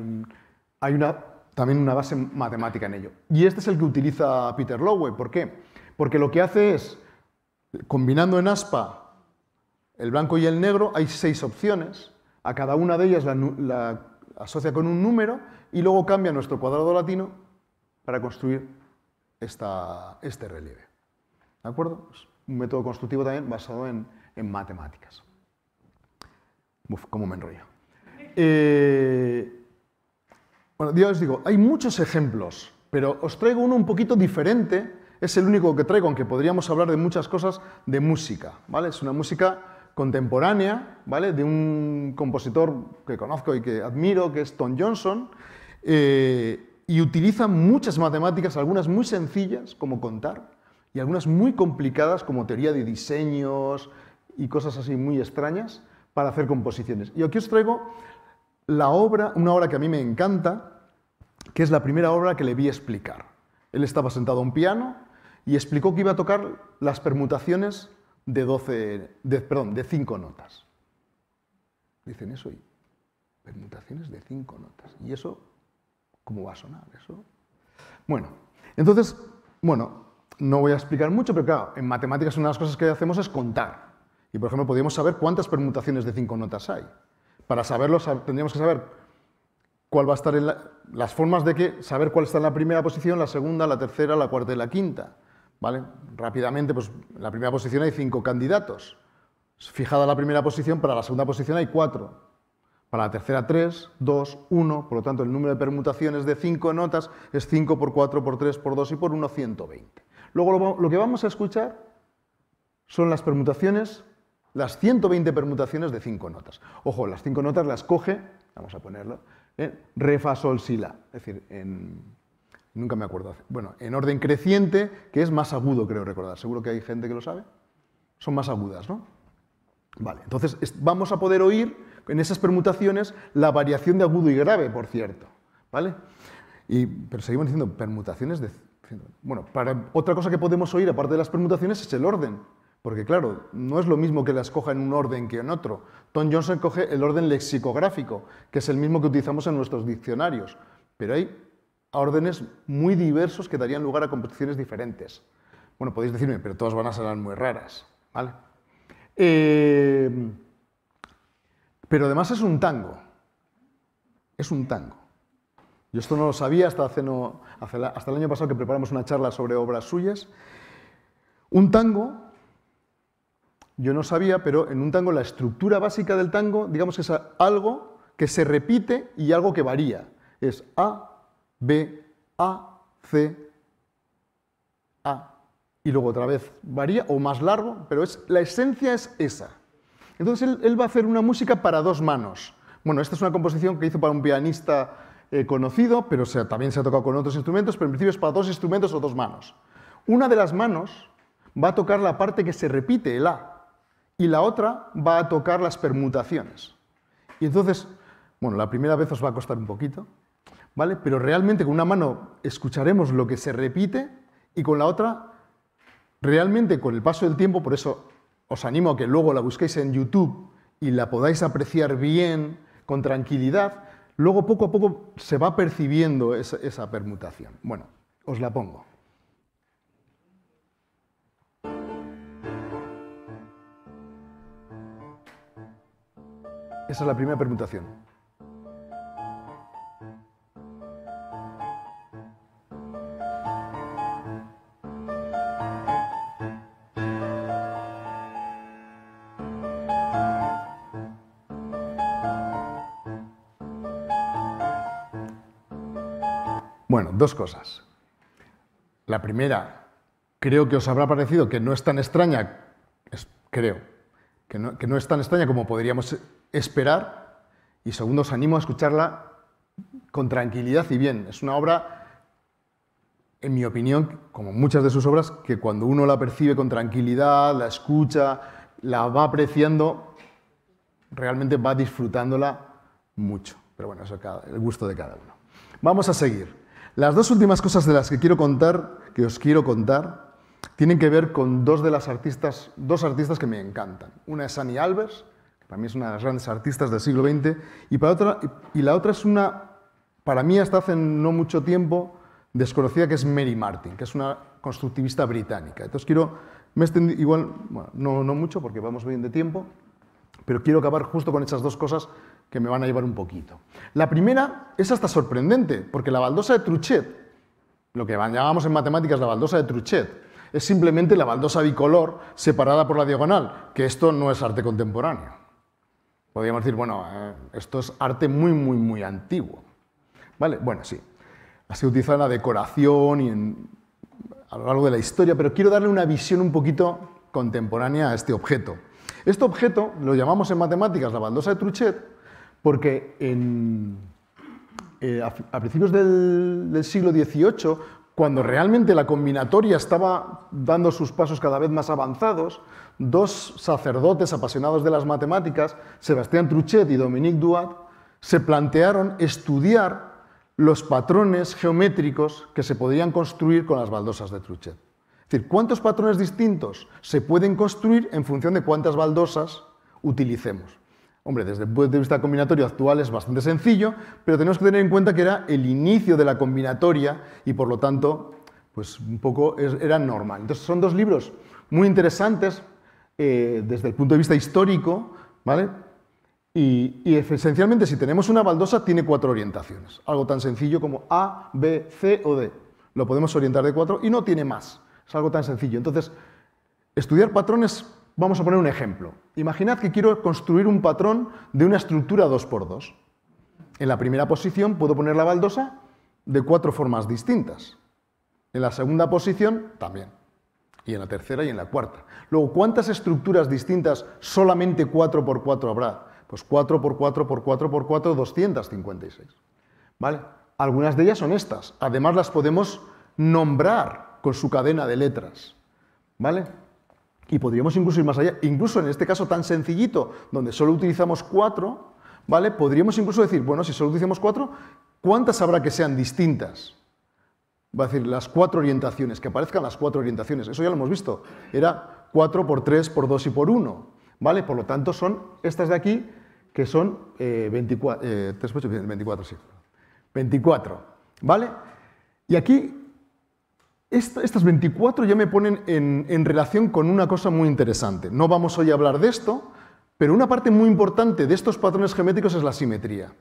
S3: una, también una base matemática en ello. Y este es el que utiliza Peter Lowe. ¿Por qué? Porque lo que hace es, combinando en aspa el blanco y el negro, hay seis opciones, a cada una de ellas la, asocia con un número y luego cambia nuestro cuadrado latino para construir este relieve. ¿De acuerdo? Es un método constructivo también basado en, matemáticas. Uf, cómo me enrollo. Eh, bueno, ya os digo, hay muchos ejemplos, pero os traigo uno un poquito diferente. Es el único que traigo, aunque podríamos hablar de muchas cosas de música, ¿vale? Es una música contemporánea, ¿vale? De un compositor que conozco y que admiro, que es Tom Johnson, eh, y utiliza muchas matemáticas, algunas muy sencillas, como contar, y algunas muy complicadas, como teoría de diseños y cosas así muy extrañas, para hacer composiciones. Y aquí os traigo la obra, una obra que a mí me encanta, que es la primera obra que le vi explicar. Él estaba sentado a un piano y explicó que iba a tocar las permutaciones de 12, perdón, de 5 notas. Dicen eso y permutaciones de 5 notas. ¿Y eso cómo va a sonar? Eso. Bueno, entonces, bueno, no voy a explicar mucho, pero claro, en matemáticas una de las cosas que hacemos es contar. Y por ejemplo, podríamos saber cuántas permutaciones de 5 notas hay. Para saberlo tendríamos que saber cuál va a estar en las formas de que saber cuál está en la primera posición, la segunda, la tercera, la cuarta y la quinta. ¿Vale? Rápidamente, pues en la primera posición hay cinco candidatos. Fijada la primera posición, para la segunda posición hay cuatro. Para la tercera, tres, dos, uno. Por lo tanto, el número de permutaciones de cinco notas es cinco por cuatro, por tres, por dos y por uno, 120. Luego lo, que vamos a escuchar son las permutaciones, las 120 permutaciones de cinco notas. Ojo, las cinco notas las coge, vamos a ponerlo, en ¿eh? re, fa, sol, si, Es decir, en Nunca me acuerdo. Bueno, en orden creciente, que es más agudo, creo recordar. Seguro que hay gente que lo sabe. Son más agudas, ¿no? Vale, entonces vamos a poder oír en esas permutaciones la variación de agudo y grave, por cierto. ¿Vale? Y, pero seguimos diciendo permutaciones de... Bueno, para, otra cosa que podemos oír, aparte de las permutaciones, es el orden. Porque claro, no es lo mismo que las coja en un orden que en otro. Tom Johnson coge el orden lexicográfico, que es el mismo que utilizamos en nuestros diccionarios. Pero hay a órdenes muy diversos que darían lugar a competiciones diferentes. Bueno, podéis decirme, pero todas van a ser muy raras, eh, pero además es un tango. Es un tango. Yo esto no lo sabía hasta, hasta el año pasado que preparamos una charla sobre obras suyas. Un tango, yo no sabía, pero en un tango la estructura básica del tango, digamos que es algo que se repite y algo que varía. Es A, B, A, C, A. Y luego otra vez varía o más largo, pero es, la esencia es esa. Entonces él, va a hacer una música para dos manos. Bueno, esta es una composición que hizo para un pianista eh, conocido, pero también se ha tocado con otros instrumentos, pero en principio es para dos instrumentos o dos manos. Una de las manos va a tocar la parte que se repite, el A, y la otra va a tocar las permutaciones. Y entonces, bueno, la primera vez os va a costar un poquito, pero realmente con una mano escucharemos lo que se repite y con la otra, realmente con el paso del tiempo, por eso os animo a que luego la busquéis en YouTube y la podáis apreciar bien, con tranquilidad, luego poco a poco se va percibiendo esa permutación. Bueno, os la pongo. Esa es la primera permutación. cosas. La primera, creo que os habrá parecido que no es tan extraña, creo, que no, que no es tan extraña como podríamos esperar. Y segundo, os animo a escucharla con tranquilidad y bien. Es una obra, en mi opinión, como muchas de sus obras, que cuando uno la percibe con tranquilidad, la escucha, la va apreciando, realmente va disfrutándola mucho. Pero bueno, eso es el gusto de cada uno. Vamos a seguir. Las dos últimas cosas de las que quiero contar, que os quiero contar, tienen que ver con dos de las artistas, dos artistas que me encantan. Una es Annie Albers, que para mí es una de las grandes artistas del siglo XX, y, la otra es una, para mí hasta hace no mucho tiempo, desconocida, que es Mary Martin, que es una constructivista británica. Entonces quiero, me extendí, igual, no, no mucho porque vamos bien de tiempo, pero quiero acabar justo con esas dos cosas que me van a llevar un poquito. La primera es hasta sorprendente, porque la baldosa de Truchet, lo que llamamos en matemáticas la baldosa de Truchet, es simplemente la baldosa bicolor separada por la diagonal, que esto no es arte contemporáneo. Podríamos decir, bueno, eh, esto es arte muy, muy, muy antiguo. ¿Vale? Bueno, sí. ha sido utiliza en la decoración y a lo largo de la historia, pero quiero darle una visión un poquito contemporánea a este objeto. Este objeto lo llamamos en matemáticas la baldosa de Truchet porque eh, a, principios del, siglo XVIII, cuando realmente la combinatoria estaba dando sus pasos cada vez más avanzados, dos sacerdotes apasionados de las matemáticas, Sebastián Truchet y Dominique Duat, se plantearon estudiar los patrones geométricos que se podrían construir con las baldosas de Truchet. ¿cuántos patrones distintos se pueden construir en función de cuántas baldosas utilicemos? Hombre, desde el punto de vista combinatorio actual es bastante sencillo, pero tenemos que tener en cuenta que era el inicio de la combinatoria y por lo tanto, pues un poco era normal. Entonces son dos libros muy interesantes eh, desde el punto de vista histórico, ¿vale? y, esencialmente, si tenemos una baldosa, tiene cuatro orientaciones. Algo tan sencillo como A, B, C o D. Lo podemos orientar de cuatro y no tiene más. Es algo tan sencillo. Entonces, estudiar patrones, vamos a poner un ejemplo. Imaginad que quiero construir un patrón de una estructura 2x2. En la primera posición puedo poner la baldosa de cuatro formas distintas. En la segunda posición también. Y en la tercera y en la cuarta. Luego, ¿cuántas estructuras distintas solamente 4x4 habrá? Pues 4x4x4x4, 256. ¿Vale? Algunas de ellas son estas. Además, las podemos nombrar con su cadena de letras. ¿Vale? Y podríamos incluso ir más allá, incluso en este caso tan sencillito, donde solo utilizamos cuatro, ¿vale? Podríamos incluso decir, bueno, si solo utilizamos cuatro, ¿cuántas habrá que sean distintas? Va a decir, las cuatro orientaciones, que aparezcan las cuatro orientaciones. Eso ya lo hemos visto. Era cuatro por tres por dos y por uno ¿Vale? Por lo tanto, son estas de aquí, que son 24, eh, 24, eh, sí. 24. ¿Vale? Y aquí estas 24 ya me ponen en, relación con una cosa muy interesante. No vamos hoy a hablar de esto, pero una parte muy importante de estos patrones geométricos es la simetría.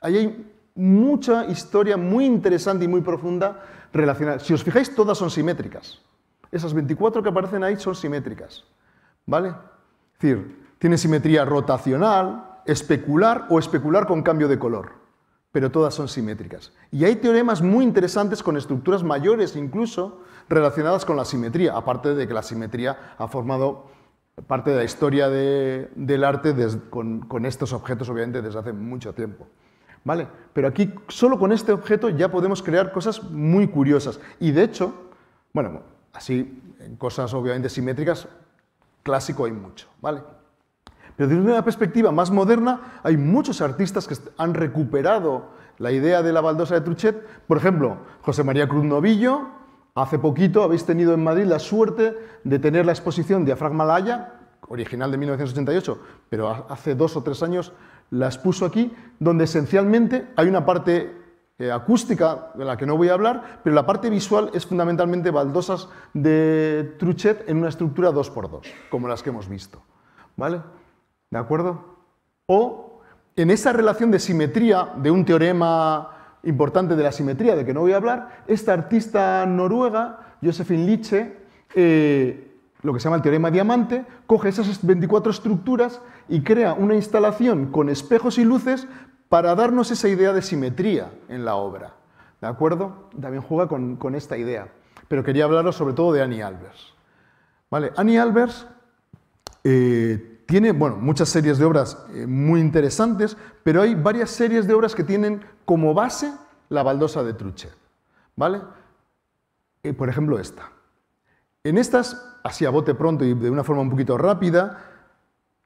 S3: Ahí hay mucha historia muy interesante y muy profunda relacionada. Si os fijáis, todas son simétricas. Esas 24 que aparecen ahí son simétricas. ¿Vale? Es decir, tiene simetría rotacional, especular o especular con cambio de color pero todas son simétricas. Y hay teoremas muy interesantes con estructuras mayores incluso relacionadas con la simetría, aparte de que la simetría ha formado parte de la historia del arte con, estos objetos, obviamente, desde hace mucho tiempo. ¿Vale? Pero aquí, solo con este objeto, ya podemos crear cosas muy curiosas. Y de hecho, bueno, así, en cosas obviamente simétricas, clásico hay mucho. ¿Vale? Pero desde una perspectiva más moderna, hay muchos artistas que han recuperado la idea de la baldosa de Truchet. Por ejemplo, José María Cruz Novillo, hace poquito habéis tenido en Madrid la suerte de tener la exposición Diafragma Laya, original de 1988, pero hace dos o tres años la expuso aquí, donde esencialmente hay una parte eh, acústica de la que no voy a hablar, pero la parte visual es fundamentalmente baldosas de Truchet en una estructura 2x2, como las que hemos visto. ¿Vale? ¿De acuerdo? O en esa relación de simetría, de un teorema importante de la simetría, de que no voy a hablar, esta artista noruega, Josephine Liche, eh, lo que se llama el teorema diamante, coge esas 24 estructuras y crea una instalación con espejos y luces para darnos esa idea de simetría en la obra. ¿De acuerdo? También juega con, esta idea. Pero quería hablaros sobre todo de Annie Albers. ¿Vale? Annie Albers eh, tiene, bueno, muchas series de obras eh, muy interesantes, pero hay varias series de obras que tienen como base la baldosa de Truchet, ¿vale? Eh, por ejemplo, esta. En estas, así a bote pronto y de una forma un poquito rápida,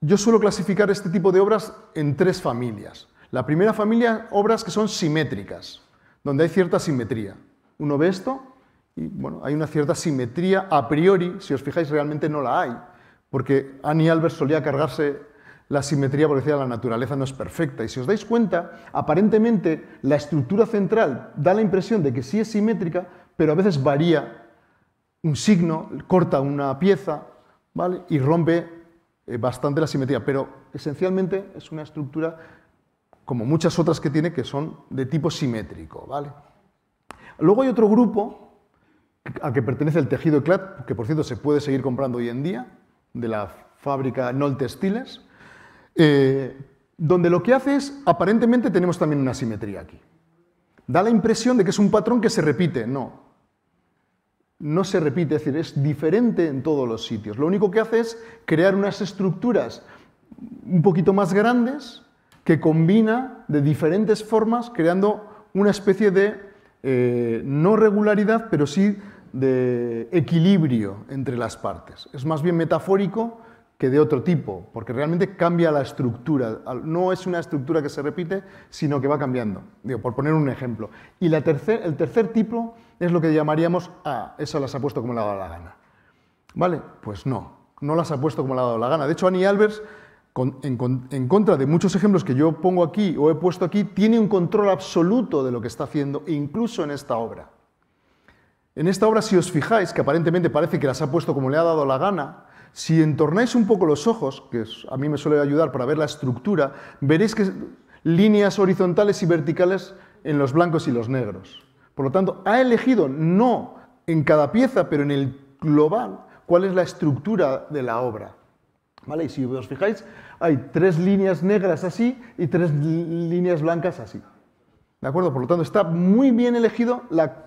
S3: yo suelo clasificar este tipo de obras en tres familias. La primera familia, obras que son simétricas, donde hay cierta simetría. Uno ve esto y, bueno, hay una cierta simetría a priori, si os fijáis, realmente no la hay porque Annie Albers solía cargarse la simetría porque decía la naturaleza no es perfecta. Y si os dais cuenta, aparentemente la estructura central da la impresión de que sí es simétrica, pero a veces varía un signo, corta una pieza ¿vale? y rompe eh, bastante la simetría. Pero esencialmente es una estructura como muchas otras que tiene que son de tipo simétrico. ¿vale? Luego hay otro grupo al que pertenece el tejido ECLAT, que por cierto se puede seguir comprando hoy en día, de la fábrica Nol Textiles, eh, donde lo que hace es, aparentemente tenemos también una simetría aquí. Da la impresión de que es un patrón que se repite, no. No se repite, es decir, es diferente en todos los sitios. Lo único que hace es crear unas estructuras un poquito más grandes que combina de diferentes formas, creando una especie de, eh, no regularidad, pero sí de equilibrio entre las partes. Es más bien metafórico que de otro tipo, porque realmente cambia la estructura. No es una estructura que se repite, sino que va cambiando, por poner un ejemplo. Y la el tercer tipo es lo que llamaríamos A, ah, eso las ha puesto como le ha dado la gana. ¿Vale? Pues no, no las ha puesto como le ha dado la gana. De hecho, Annie Albers, en contra de muchos ejemplos que yo pongo aquí o he puesto aquí, tiene un control absoluto de lo que está haciendo, incluso en esta obra. En esta obra, si os fijáis, que aparentemente parece que las ha puesto como le ha dado la gana, si entornáis un poco los ojos, que a mí me suele ayudar para ver la estructura, veréis que líneas horizontales y verticales en los blancos y los negros. Por lo tanto, ha elegido no en cada pieza, pero en el global, cuál es la estructura de la obra. ¿Vale? Y si os fijáis, hay tres líneas negras así y tres líneas blancas así. ¿De acuerdo? Por lo tanto, está muy bien elegido la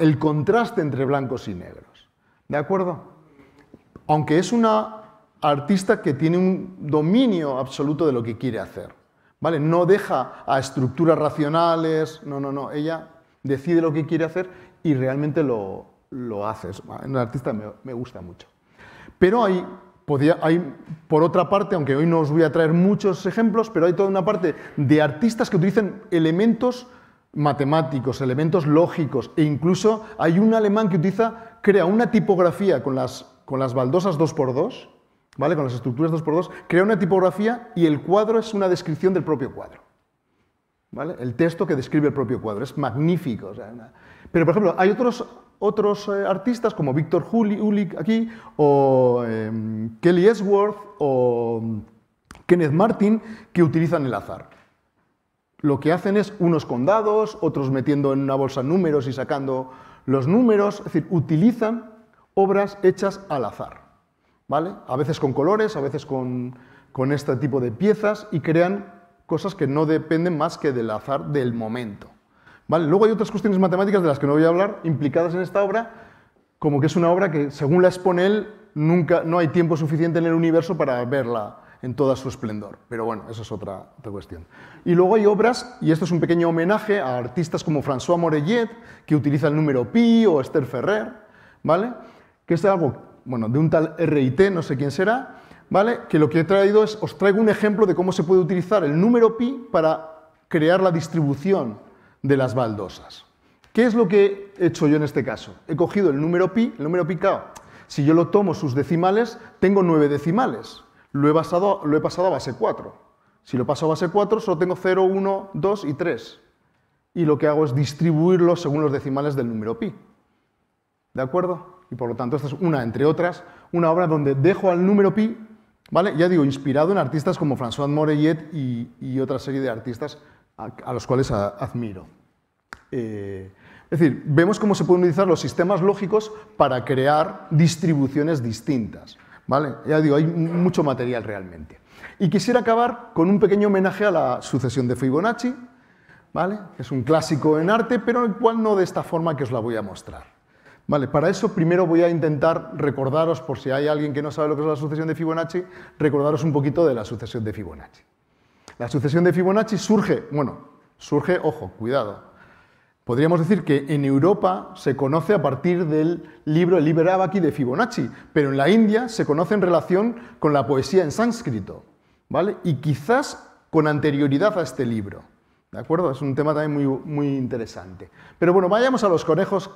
S3: el contraste entre blancos y negros. ¿De acuerdo? Aunque es una artista que tiene un dominio absoluto de lo que quiere hacer. ¿Vale? No deja a estructuras racionales, no, no, no. Ella decide lo que quiere hacer y realmente lo, lo hace. Es una artista me, me gusta mucho. Pero hay, hay, por otra parte, aunque hoy no os voy a traer muchos ejemplos, pero hay toda una parte de artistas que utilizan elementos matemáticos, elementos lógicos, e incluso hay un alemán que utiliza, crea una tipografía con las, con las baldosas 2x2, ¿vale? con las estructuras 2x2, crea una tipografía y el cuadro es una descripción del propio cuadro. ¿vale? El texto que describe el propio cuadro, es magnífico. Pero, por ejemplo, hay otros, otros eh, artistas como Víctor hulik aquí, o em, Kelly Esworth, o mm, Kenneth Martin, que utilizan el azar lo que hacen es unos condados, otros metiendo en una bolsa números y sacando los números, es decir, utilizan obras hechas al azar, ¿vale? A veces con colores, a veces con, este tipo de piezas y crean cosas que no dependen más que del azar del momento. ¿Vale? Luego hay otras cuestiones matemáticas de las que no voy a hablar, implicadas en esta obra, como que es una obra que, según la expone nunca, no hay tiempo suficiente en el universo para verla en toda su esplendor. Pero bueno, esa es otra, cuestión. Y luego hay obras, y esto es un pequeño homenaje a artistas como François Morellet, que utiliza el número pi, o Esther Ferrer, ¿vale? Que es algo, bueno, de un tal RIT, no sé quién será, ¿vale? Que lo que he traído es, os traigo un ejemplo de cómo se puede utilizar el número pi para crear la distribución de las baldosas. ¿Qué es lo que he hecho yo en este caso? He cogido el número pi, el número pi, si yo lo tomo sus decimales, tengo nueve decimales, lo he, pasado a base 4. Si lo paso a base 4, solo tengo 0, 1, 2 y 3. Y lo que hago es distribuirlo según los decimales del número pi. ¿De acuerdo? Y por lo tanto, esta es una, entre otras, una obra donde dejo al número pi, ¿vale? Ya digo, inspirado en artistas como François Morellet y, otra serie de artistas a, los cuales admiro. Eh, es decir, vemos cómo se pueden utilizar los sistemas lógicos para crear distribuciones distintas. ¿Vale? Ya digo, hay mucho material realmente. Y quisiera acabar con un pequeño homenaje a la sucesión de Fibonacci, ¿vale? Es un clásico en arte, pero el cual no de esta forma que os la voy a mostrar. ¿Vale? Para eso primero voy a intentar recordaros, por si hay alguien que no sabe lo que es la sucesión de Fibonacci, recordaros un poquito de la sucesión de Fibonacci. La sucesión de Fibonacci surge, bueno, surge, ojo, cuidado, Podríamos decir que en Europa se conoce a partir del libro El Liberabaki de Fibonacci, pero en la India se conoce en relación con la poesía en sánscrito, ¿vale? Y quizás con anterioridad a este libro, ¿de acuerdo? Es un tema también muy, interesante. Pero bueno, vayamos a los conejos,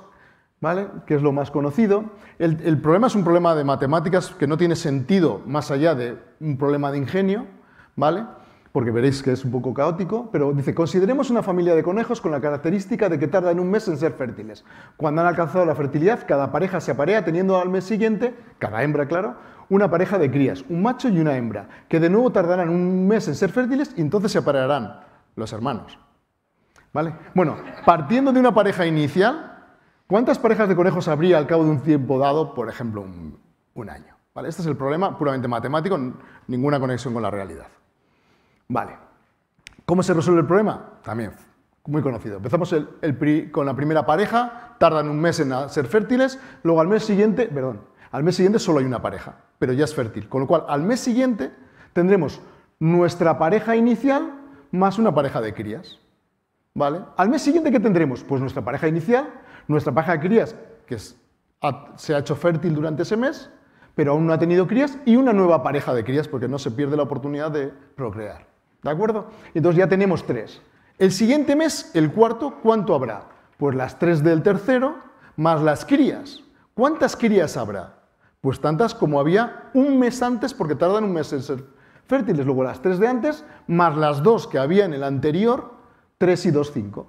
S3: ¿vale? Que es lo más conocido. el problema es un problema de matemáticas que no tiene sentido más allá de un problema de ingenio, ¿vale? porque veréis que es un poco caótico, pero dice, consideremos una familia de conejos con la característica de que tardan un mes en ser fértiles. Cuando han alcanzado la fertilidad, cada pareja se aparea teniendo al mes siguiente, cada hembra claro, una pareja de crías, un macho y una hembra, que de nuevo tardarán un mes en ser fértiles y entonces se aparearán los hermanos. ¿Vale? Bueno, partiendo de una pareja inicial, ¿cuántas parejas de conejos habría al cabo de un tiempo dado, por ejemplo, un, año? ¿Vale? Este es el problema puramente matemático, ninguna conexión con la realidad. Vale. ¿Cómo se resuelve el problema? También muy conocido. Empezamos con la primera pareja, tardan un mes en ser fértiles, luego al mes siguiente, perdón, al mes siguiente solo hay una pareja, pero ya es fértil. Con lo cual, al mes siguiente tendremos nuestra pareja inicial más una pareja de crías. ¿Vale? Al mes siguiente, ¿qué tendremos? Pues nuestra pareja inicial, nuestra pareja de crías, que se ha hecho fértil durante ese mes, pero aún no ha tenido crías, y una nueva pareja de crías, porque no se pierde la oportunidad de procrear. ¿De acuerdo? Entonces ya tenemos tres. El siguiente mes, el cuarto, ¿cuánto habrá? Pues las tres del tercero más las crías. ¿Cuántas crías habrá? Pues tantas como había un mes antes, porque tardan un mes en ser fértiles. Luego las tres de antes, más las dos que había en el anterior, tres y dos, cinco.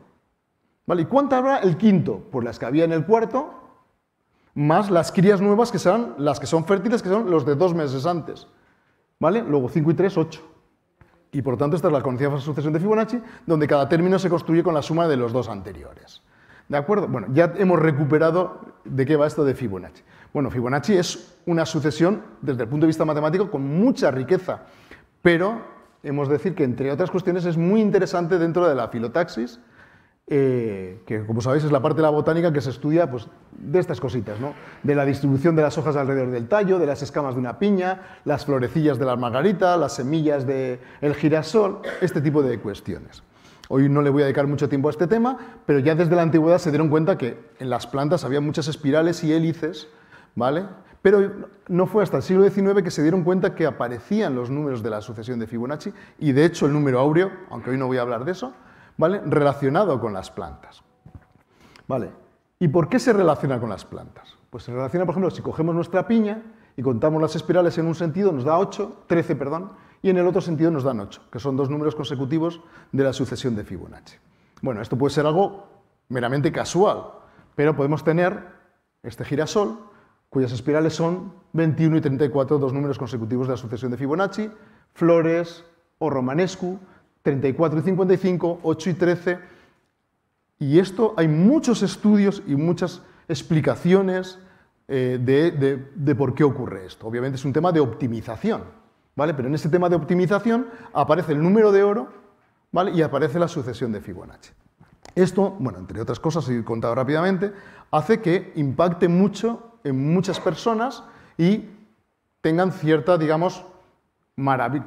S3: ¿Vale? ¿Y habrá el quinto? Pues las que había en el cuarto, más las crías nuevas que serán las que son fértiles, que son los de dos meses antes. ¿Vale? Luego cinco y tres ocho y por tanto, esta es la conocida sucesión de Fibonacci, donde cada término se construye con la suma de los dos anteriores. ¿De acuerdo? Bueno, ya hemos recuperado de qué va esto de Fibonacci. Bueno, Fibonacci es una sucesión, desde el punto de vista matemático, con mucha riqueza, pero hemos de decir que, entre otras cuestiones, es muy interesante dentro de la filotaxis, eh, que como sabéis es la parte de la botánica que se estudia pues, de estas cositas, ¿no? de la distribución de las hojas alrededor del tallo, de las escamas de una piña, las florecillas de la margarita, las semillas del el girasol, este tipo de cuestiones. Hoy no le voy a dedicar mucho tiempo a este tema, pero ya desde la antigüedad se dieron cuenta que en las plantas había muchas espirales y hélices, ¿vale? Pero no fue hasta el siglo XIX que se dieron cuenta que aparecían los números de la sucesión de Fibonacci y de hecho el número áureo, aunque hoy no voy a hablar de eso, ¿vale? Relacionado con las plantas. ¿Vale? ¿Y por qué se relaciona con las plantas? Pues se relaciona, por ejemplo, si cogemos nuestra piña y contamos las espirales en un sentido, nos da 8, 13, perdón, y en el otro sentido nos dan 8, que son dos números consecutivos de la sucesión de Fibonacci. Bueno, esto puede ser algo meramente casual, pero podemos tener este girasol, cuyas espirales son 21 y 34, dos números consecutivos de la sucesión de Fibonacci, flores o romanescu, 34 y 55, 8 y 13. Y esto hay muchos estudios y muchas explicaciones eh, de, por qué ocurre esto. Obviamente es un tema de optimización, ¿vale? Pero en ese tema de optimización aparece el número de oro, ¿vale? Y aparece la sucesión de Fibonacci. Esto, bueno, entre otras cosas, he contado rápidamente, hace que impacte mucho en muchas personas y tengan cierta, digamos,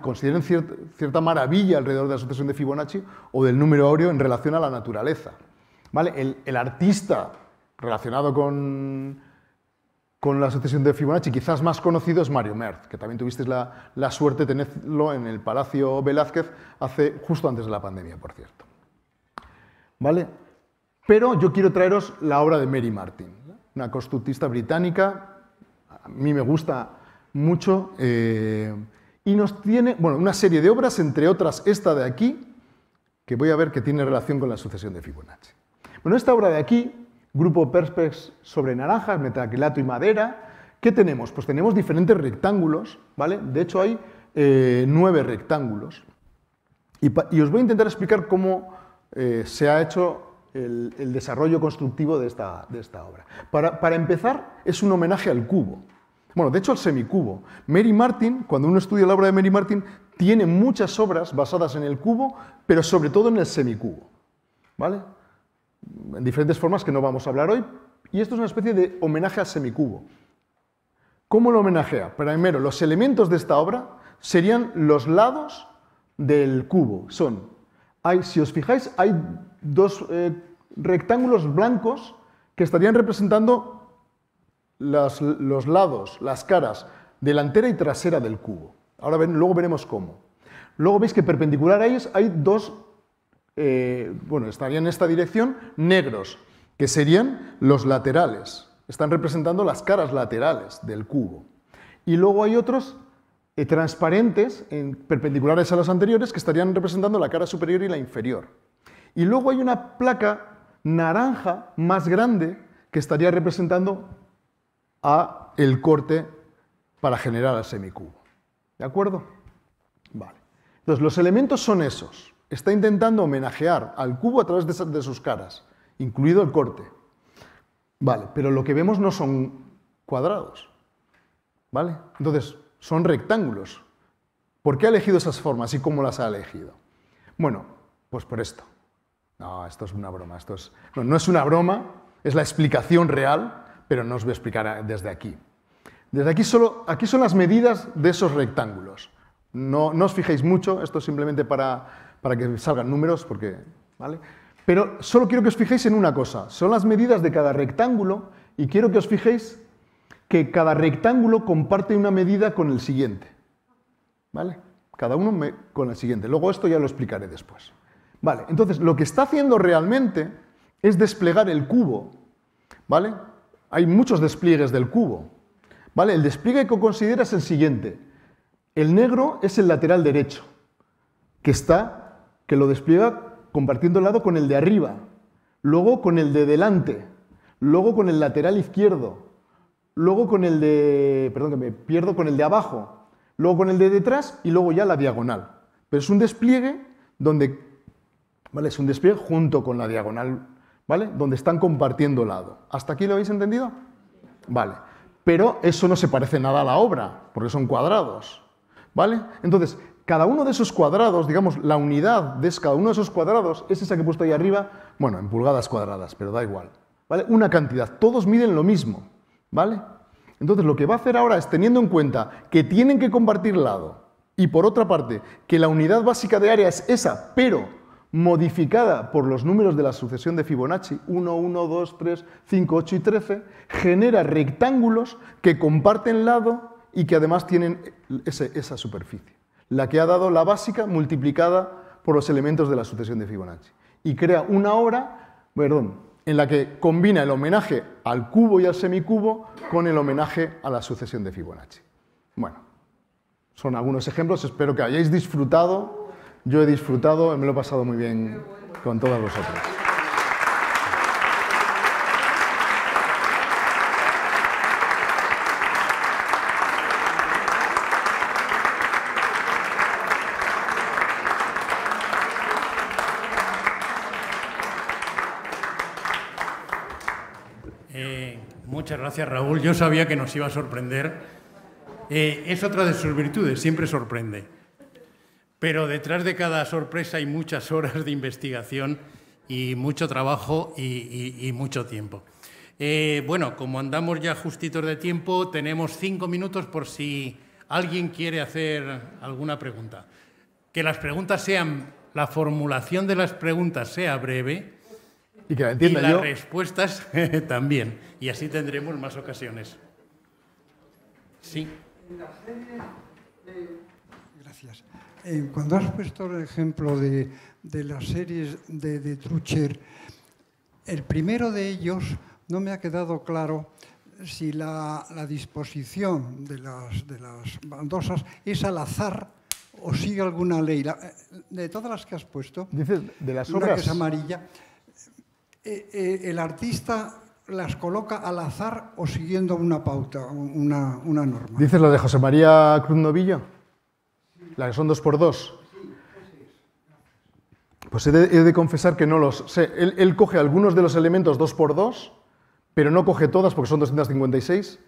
S3: consideren cierta maravilla alrededor de la sucesión de Fibonacci o del número áureo en relación a la naturaleza. ¿vale? El, artista relacionado con, con la sucesión de Fibonacci, quizás más conocido es Mario Merz, que también tuviste la, suerte de tenerlo en el Palacio Velázquez hace, justo antes de la pandemia, por cierto. ¿Vale? Pero yo quiero traeros la obra de Mary Martin, una constructista británica. A mí me gusta mucho. Eh, y nos tiene, bueno, una serie de obras, entre otras esta de aquí, que voy a ver que tiene relación con la sucesión de Fibonacci. Bueno, esta obra de aquí, Grupo Perspex sobre naranjas, metacrilato y madera, ¿qué tenemos? Pues tenemos diferentes rectángulos, ¿vale? De hecho hay eh, nueve rectángulos. Y, os voy a intentar explicar cómo eh, se ha hecho el, desarrollo constructivo de esta, obra. para empezar, es un homenaje al cubo. Bueno, de hecho, el semicubo. Mary Martin, cuando uno estudia la obra de Mary Martin, tiene muchas obras basadas en el cubo, pero sobre todo en el semicubo. ¿Vale? En diferentes formas que no vamos a hablar hoy. Y esto es una especie de homenaje al semicubo. ¿Cómo lo homenajea? Primero, los elementos de esta obra serían los lados del cubo. Son, hay, si os fijáis, hay dos eh, rectángulos blancos que estarían representando los lados, las caras delantera y trasera del cubo. Ahora luego veremos cómo. Luego veis que perpendicular a ellos hay dos, eh, bueno, estarían en esta dirección, negros, que serían los laterales. Están representando las caras laterales del cubo. Y luego hay otros eh, transparentes, perpendiculares a los anteriores, que estarían representando la cara superior y la inferior. Y luego hay una placa naranja más grande que estaría representando a el corte para generar al semicubo. ¿De acuerdo? Vale. Entonces, los elementos son esos. Está intentando homenajear al cubo a través de, de sus caras, incluido el corte. Vale, pero lo que vemos no son cuadrados. ¿Vale? Entonces, son rectángulos. ¿Por qué ha elegido esas formas y cómo las ha elegido? Bueno, pues por esto. No, esto es una broma. Esto es, no, no es una broma, es la explicación real pero no os voy a explicar desde aquí. Desde aquí solo, aquí son las medidas de esos rectángulos. No, os fijéis mucho, esto es simplemente para, para que salgan números, porque, ¿vale? Pero solo quiero que os fijéis en una cosa, son las medidas de cada rectángulo y quiero que os fijéis que cada rectángulo comparte una medida con el siguiente, ¿vale? Cada uno con el siguiente. Luego esto ya lo explicaré después. Vale, entonces lo que está haciendo realmente es desplegar el cubo, ¿vale? hay muchos despliegues del cubo. ¿vale? El despliegue que considera es el siguiente. El negro es el lateral derecho, que está, que lo despliega compartiendo el lado con el de arriba, luego con el de delante, luego con el lateral izquierdo, luego con el de, perdón que me pierdo, con el de abajo, luego con el de detrás y luego ya la diagonal. Pero es un despliegue donde, ¿vale? Es un despliegue junto con la diagonal ¿vale? Donde están compartiendo lado. ¿Hasta aquí lo habéis entendido? Vale. Pero eso no se parece nada a la obra, porque son cuadrados, ¿vale? Entonces, cada uno de esos cuadrados, digamos, la unidad de cada uno de esos cuadrados es esa que he puesto ahí arriba, bueno, en pulgadas cuadradas, pero da igual, ¿vale? Una cantidad, todos miden lo mismo, ¿vale? Entonces, lo que va a hacer ahora es, teniendo en cuenta que tienen que compartir lado, y por otra parte, que la unidad básica de área es esa, pero modificada por los números de la sucesión de Fibonacci, 1, 1, 2, 3, 5, 8 y 13, genera rectángulos que comparten lado y que además tienen esa superficie, la que ha dado la básica multiplicada por los elementos de la sucesión de Fibonacci. Y crea una obra, perdón, en la que combina el homenaje al cubo y al semicubo con el homenaje a la sucesión de Fibonacci. Bueno, son algunos ejemplos, espero que hayáis disfrutado yo he disfrutado, me lo he pasado muy bien con todas vosotras.
S2: Eh, muchas gracias, Raúl. Yo sabía que nos iba a sorprender. Eh, es otra de sus virtudes, siempre sorprende. Pero detrás de cada sorpresa hay muchas horas de investigación y mucho trabajo y, mucho tiempo. Eh, bueno, como andamos ya justitos de tiempo, tenemos cinco minutos por si alguien quiere hacer alguna pregunta. Que las preguntas sean, la formulación de las preguntas sea breve
S3: y, que las respuestas también.
S2: Y así tendremos más ocasiones. Sí. Gracias. Eh, cuando has puesto el ejemplo de, las series de, Trucher, el primero de ellos no me ha quedado claro si la, disposición de las, bandosas baldosas es al azar o sigue alguna ley. Eh, de todas las que has puesto, de las obras. que es amarilla, eh, el artista las coloca al azar o siguiendo una pauta, una, una norma.
S3: ¿Dices lo de José María Cruz Novillo? ¿La que son dos por dos? Pues he de, confesar que no los sé. Él, coge algunos de los elementos dos por dos, pero no coge todas porque son 256,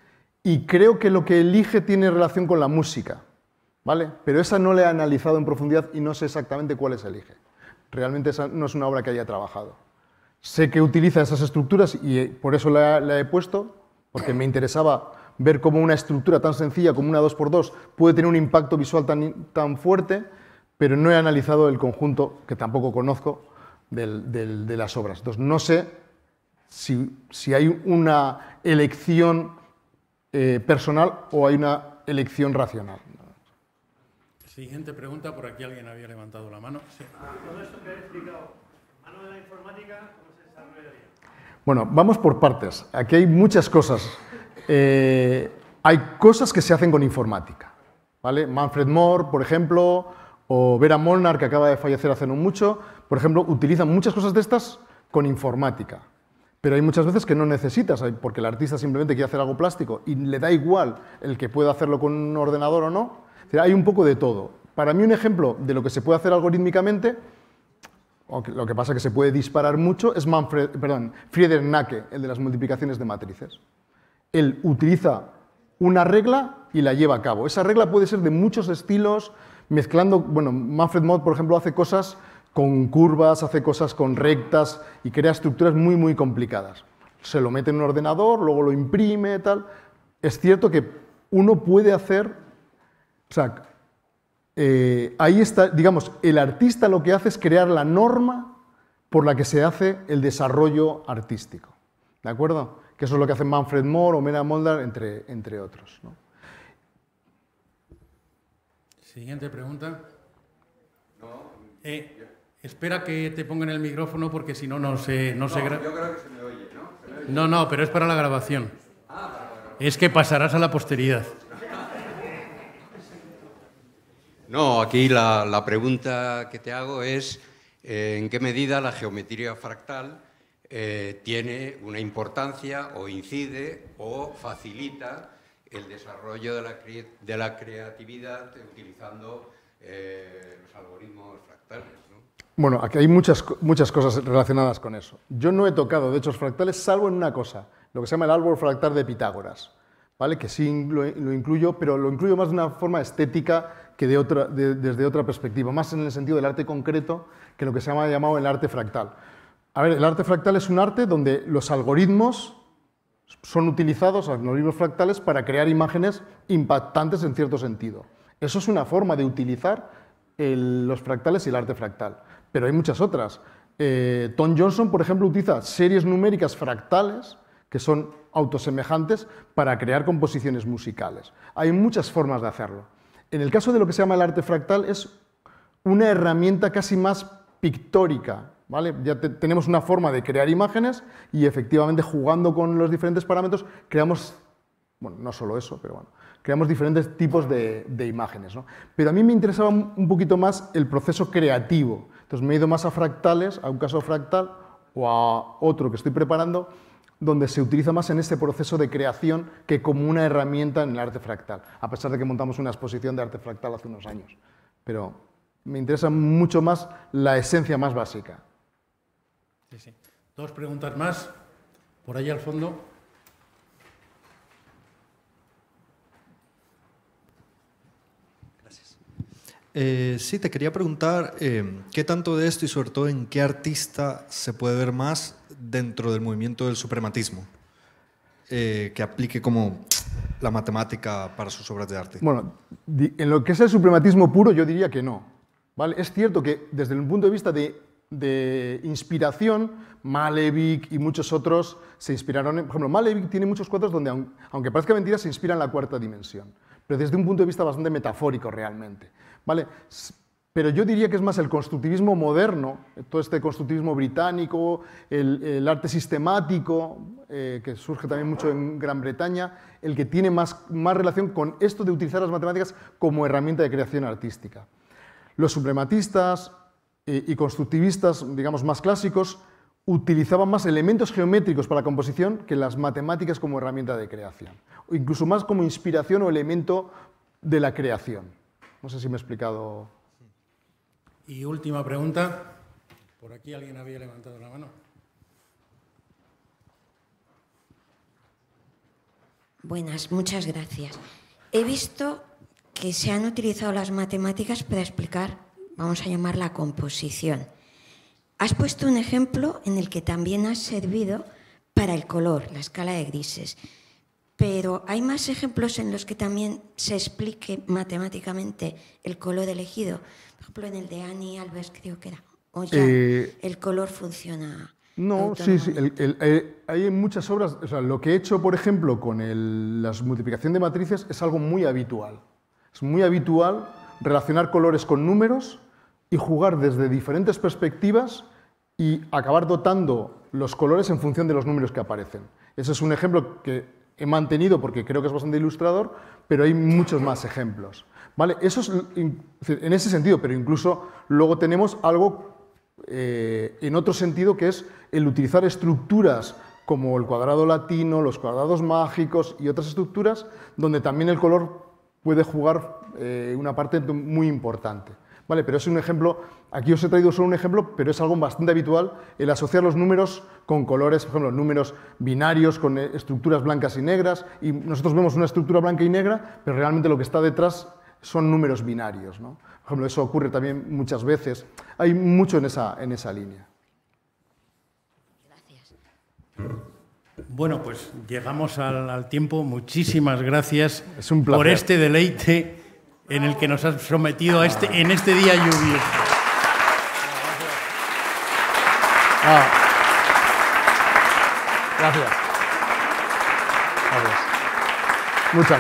S3: y creo que lo que elige tiene relación con la música, ¿vale? Pero esa no la he analizado en profundidad y no sé exactamente cuáles elige. Realmente esa no es una obra que haya trabajado. Sé que utiliza esas estructuras y eh, por eso la he puesto, porque me interesaba ver cómo una estructura tan sencilla como una 2x2 puede tener un impacto visual tan, tan fuerte, pero no he analizado el conjunto, que tampoco conozco, de las obras. Entonces, no sé si, si hay una elección eh, personal o hay una elección racional.
S2: Siguiente pregunta, por aquí alguien había levantado la mano. Ah, de informática,
S3: ¿cómo se Bueno, vamos por partes. Aquí hay muchas cosas eh, hay cosas que se hacen con informática. ¿vale? Manfred Moore, por ejemplo, o Vera Molnar, que acaba de fallecer hace no mucho, por ejemplo, utilizan muchas cosas de estas con informática. Pero hay muchas veces que no necesitas, porque el artista simplemente quiere hacer algo plástico y le da igual el que pueda hacerlo con un ordenador o no. hay un poco de todo. Para mí un ejemplo de lo que se puede hacer algorítmicamente, lo que pasa que se puede disparar mucho, es Manfred, Frieder Nacke, el de las multiplicaciones de matrices él utiliza una regla y la lleva a cabo. Esa regla puede ser de muchos estilos, mezclando, bueno, Manfred Mod, por ejemplo, hace cosas con curvas, hace cosas con rectas y crea estructuras muy, muy complicadas. Se lo mete en un ordenador, luego lo imprime, tal. Es cierto que uno puede hacer, o sea, eh, ahí está, digamos, el artista lo que hace es crear la norma por la que se hace el desarrollo artístico. ¿De acuerdo? que eso es lo que hacen Manfred Moore o Mena Moldar, entre, entre otros.
S2: Siguiente pregunta. Eh, espera que te pongan el micrófono porque si no, no se, no, se graba. Yo creo que se me oye, ¿no? No, no, pero es para la grabación. Ah, es que pasarás a la posteridad. No, aquí la, pregunta que te hago es eh, en qué medida la geometría fractal eh, tiene una importancia o incide o facilita el desarrollo de la, creatividad utilizando eh, los algoritmos fractales. ¿no?
S3: Bueno, aquí hay muchas, muchas cosas relacionadas con eso. Yo no he tocado de hechos fractales salvo en una cosa, lo que se llama el árbol fractal de Pitágoras, ¿vale? que sí lo, incluyo, pero lo incluyo más de una forma estética que desde otra perspectiva, más en el sentido del arte concreto que lo que se ha llamado el arte fractal. A ver, el arte fractal es un arte donde los algoritmos son utilizados, algoritmos fractales, para crear imágenes impactantes en cierto sentido. Eso es una forma de utilizar los fractales y el arte fractal, pero hay muchas otras. Eh, Tom Johnson, por ejemplo, utiliza series numéricas fractales que son autosemejantes para crear composiciones musicales. Hay muchas formas de hacerlo. En el caso de lo que se llama el arte fractal es una herramienta casi más pictórica, ¿vale? Ya tenemos una forma de crear imágenes y efectivamente jugando con los diferentes parámetros creamos, bueno, no solo eso, pero bueno, creamos diferentes tipos de, de imágenes. ¿no? Pero a mí me interesaba un poquito más el proceso creativo. Entonces me he ido más a fractales, a un caso fractal o a otro que estoy preparando, donde se utiliza más en este proceso de creación que como una herramienta en el arte fractal, a pesar de que montamos una exposición de arte fractal hace unos años. Pero me interesa mucho más la esencia más básica.
S2: Sí, sí. Dos preguntas más, por ahí al fondo.
S1: Gracias. Eh, sí, te quería preguntar eh, qué tanto de esto y sobre todo en qué artista se puede ver más dentro del movimiento del suprematismo,
S3: eh, que aplique como la matemática para sus obras de arte. Bueno, en lo que es el suprematismo puro yo diría que no. ¿vale? Es cierto que desde el punto de vista de de inspiración, Malevich y muchos otros se inspiraron, por ejemplo, Malevich tiene muchos cuadros donde, aunque parezca mentira, se inspira en la cuarta dimensión, pero desde un punto de vista bastante metafórico realmente. ¿vale? Pero yo diría que es más el constructivismo moderno, todo este constructivismo británico, el, arte sistemático, eh, que surge también mucho en Gran Bretaña, el que tiene más, más relación con esto de utilizar las matemáticas como herramienta de creación artística. Los suprematistas, y constructivistas, digamos, más clásicos, utilizaban más elementos geométricos para la composición que las matemáticas como herramienta de creación, o incluso más como inspiración o elemento de la creación. No sé si me he explicado.
S2: Y última pregunta. Por aquí alguien había levantado la mano.
S3: Buenas, muchas gracias. He visto que se han utilizado las matemáticas para explicar vamos a llamar la composición. Has puesto un ejemplo en el que también has servido para el color, la escala de grises, pero hay más ejemplos en los que también se explique matemáticamente el color elegido.
S1: Por ejemplo,
S2: en el de Annie Alves creo que era.
S1: O oh, ya eh, el color funciona. No, sí, sí.
S3: Eh, hay muchas obras. O sea, lo que he hecho, por ejemplo, con la multiplicación de matrices es algo muy habitual. Es muy habitual relacionar colores con números y jugar desde diferentes perspectivas y acabar dotando los colores en función de los números que aparecen. Ese es un ejemplo que he mantenido porque creo que es bastante ilustrador, pero hay muchos más ejemplos. ¿Vale? Eso es en ese sentido, pero incluso luego tenemos algo eh, en otro sentido que es el utilizar estructuras como el cuadrado latino, los cuadrados mágicos y otras estructuras donde también el color puede jugar eh, una parte muy importante. Vale, pero es un ejemplo, aquí os he traído solo un ejemplo, pero es algo bastante habitual el asociar los números con colores, por ejemplo, números binarios con eh, estructuras blancas y negras, y nosotros vemos una estructura blanca y negra, pero realmente lo que está detrás son números binarios. Por ejemplo, eso ocurre también muchas veces. Hay mucho en esa, en esa línea. Gracias. Bueno,
S2: pues llegamos al, tiempo. Muchísimas gracias es un por este deleite en el que nos has sometido a este, en este día lluvioso.
S3: Ah. Gracias. Gracias. Muchas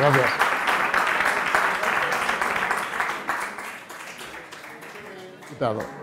S3: gracias.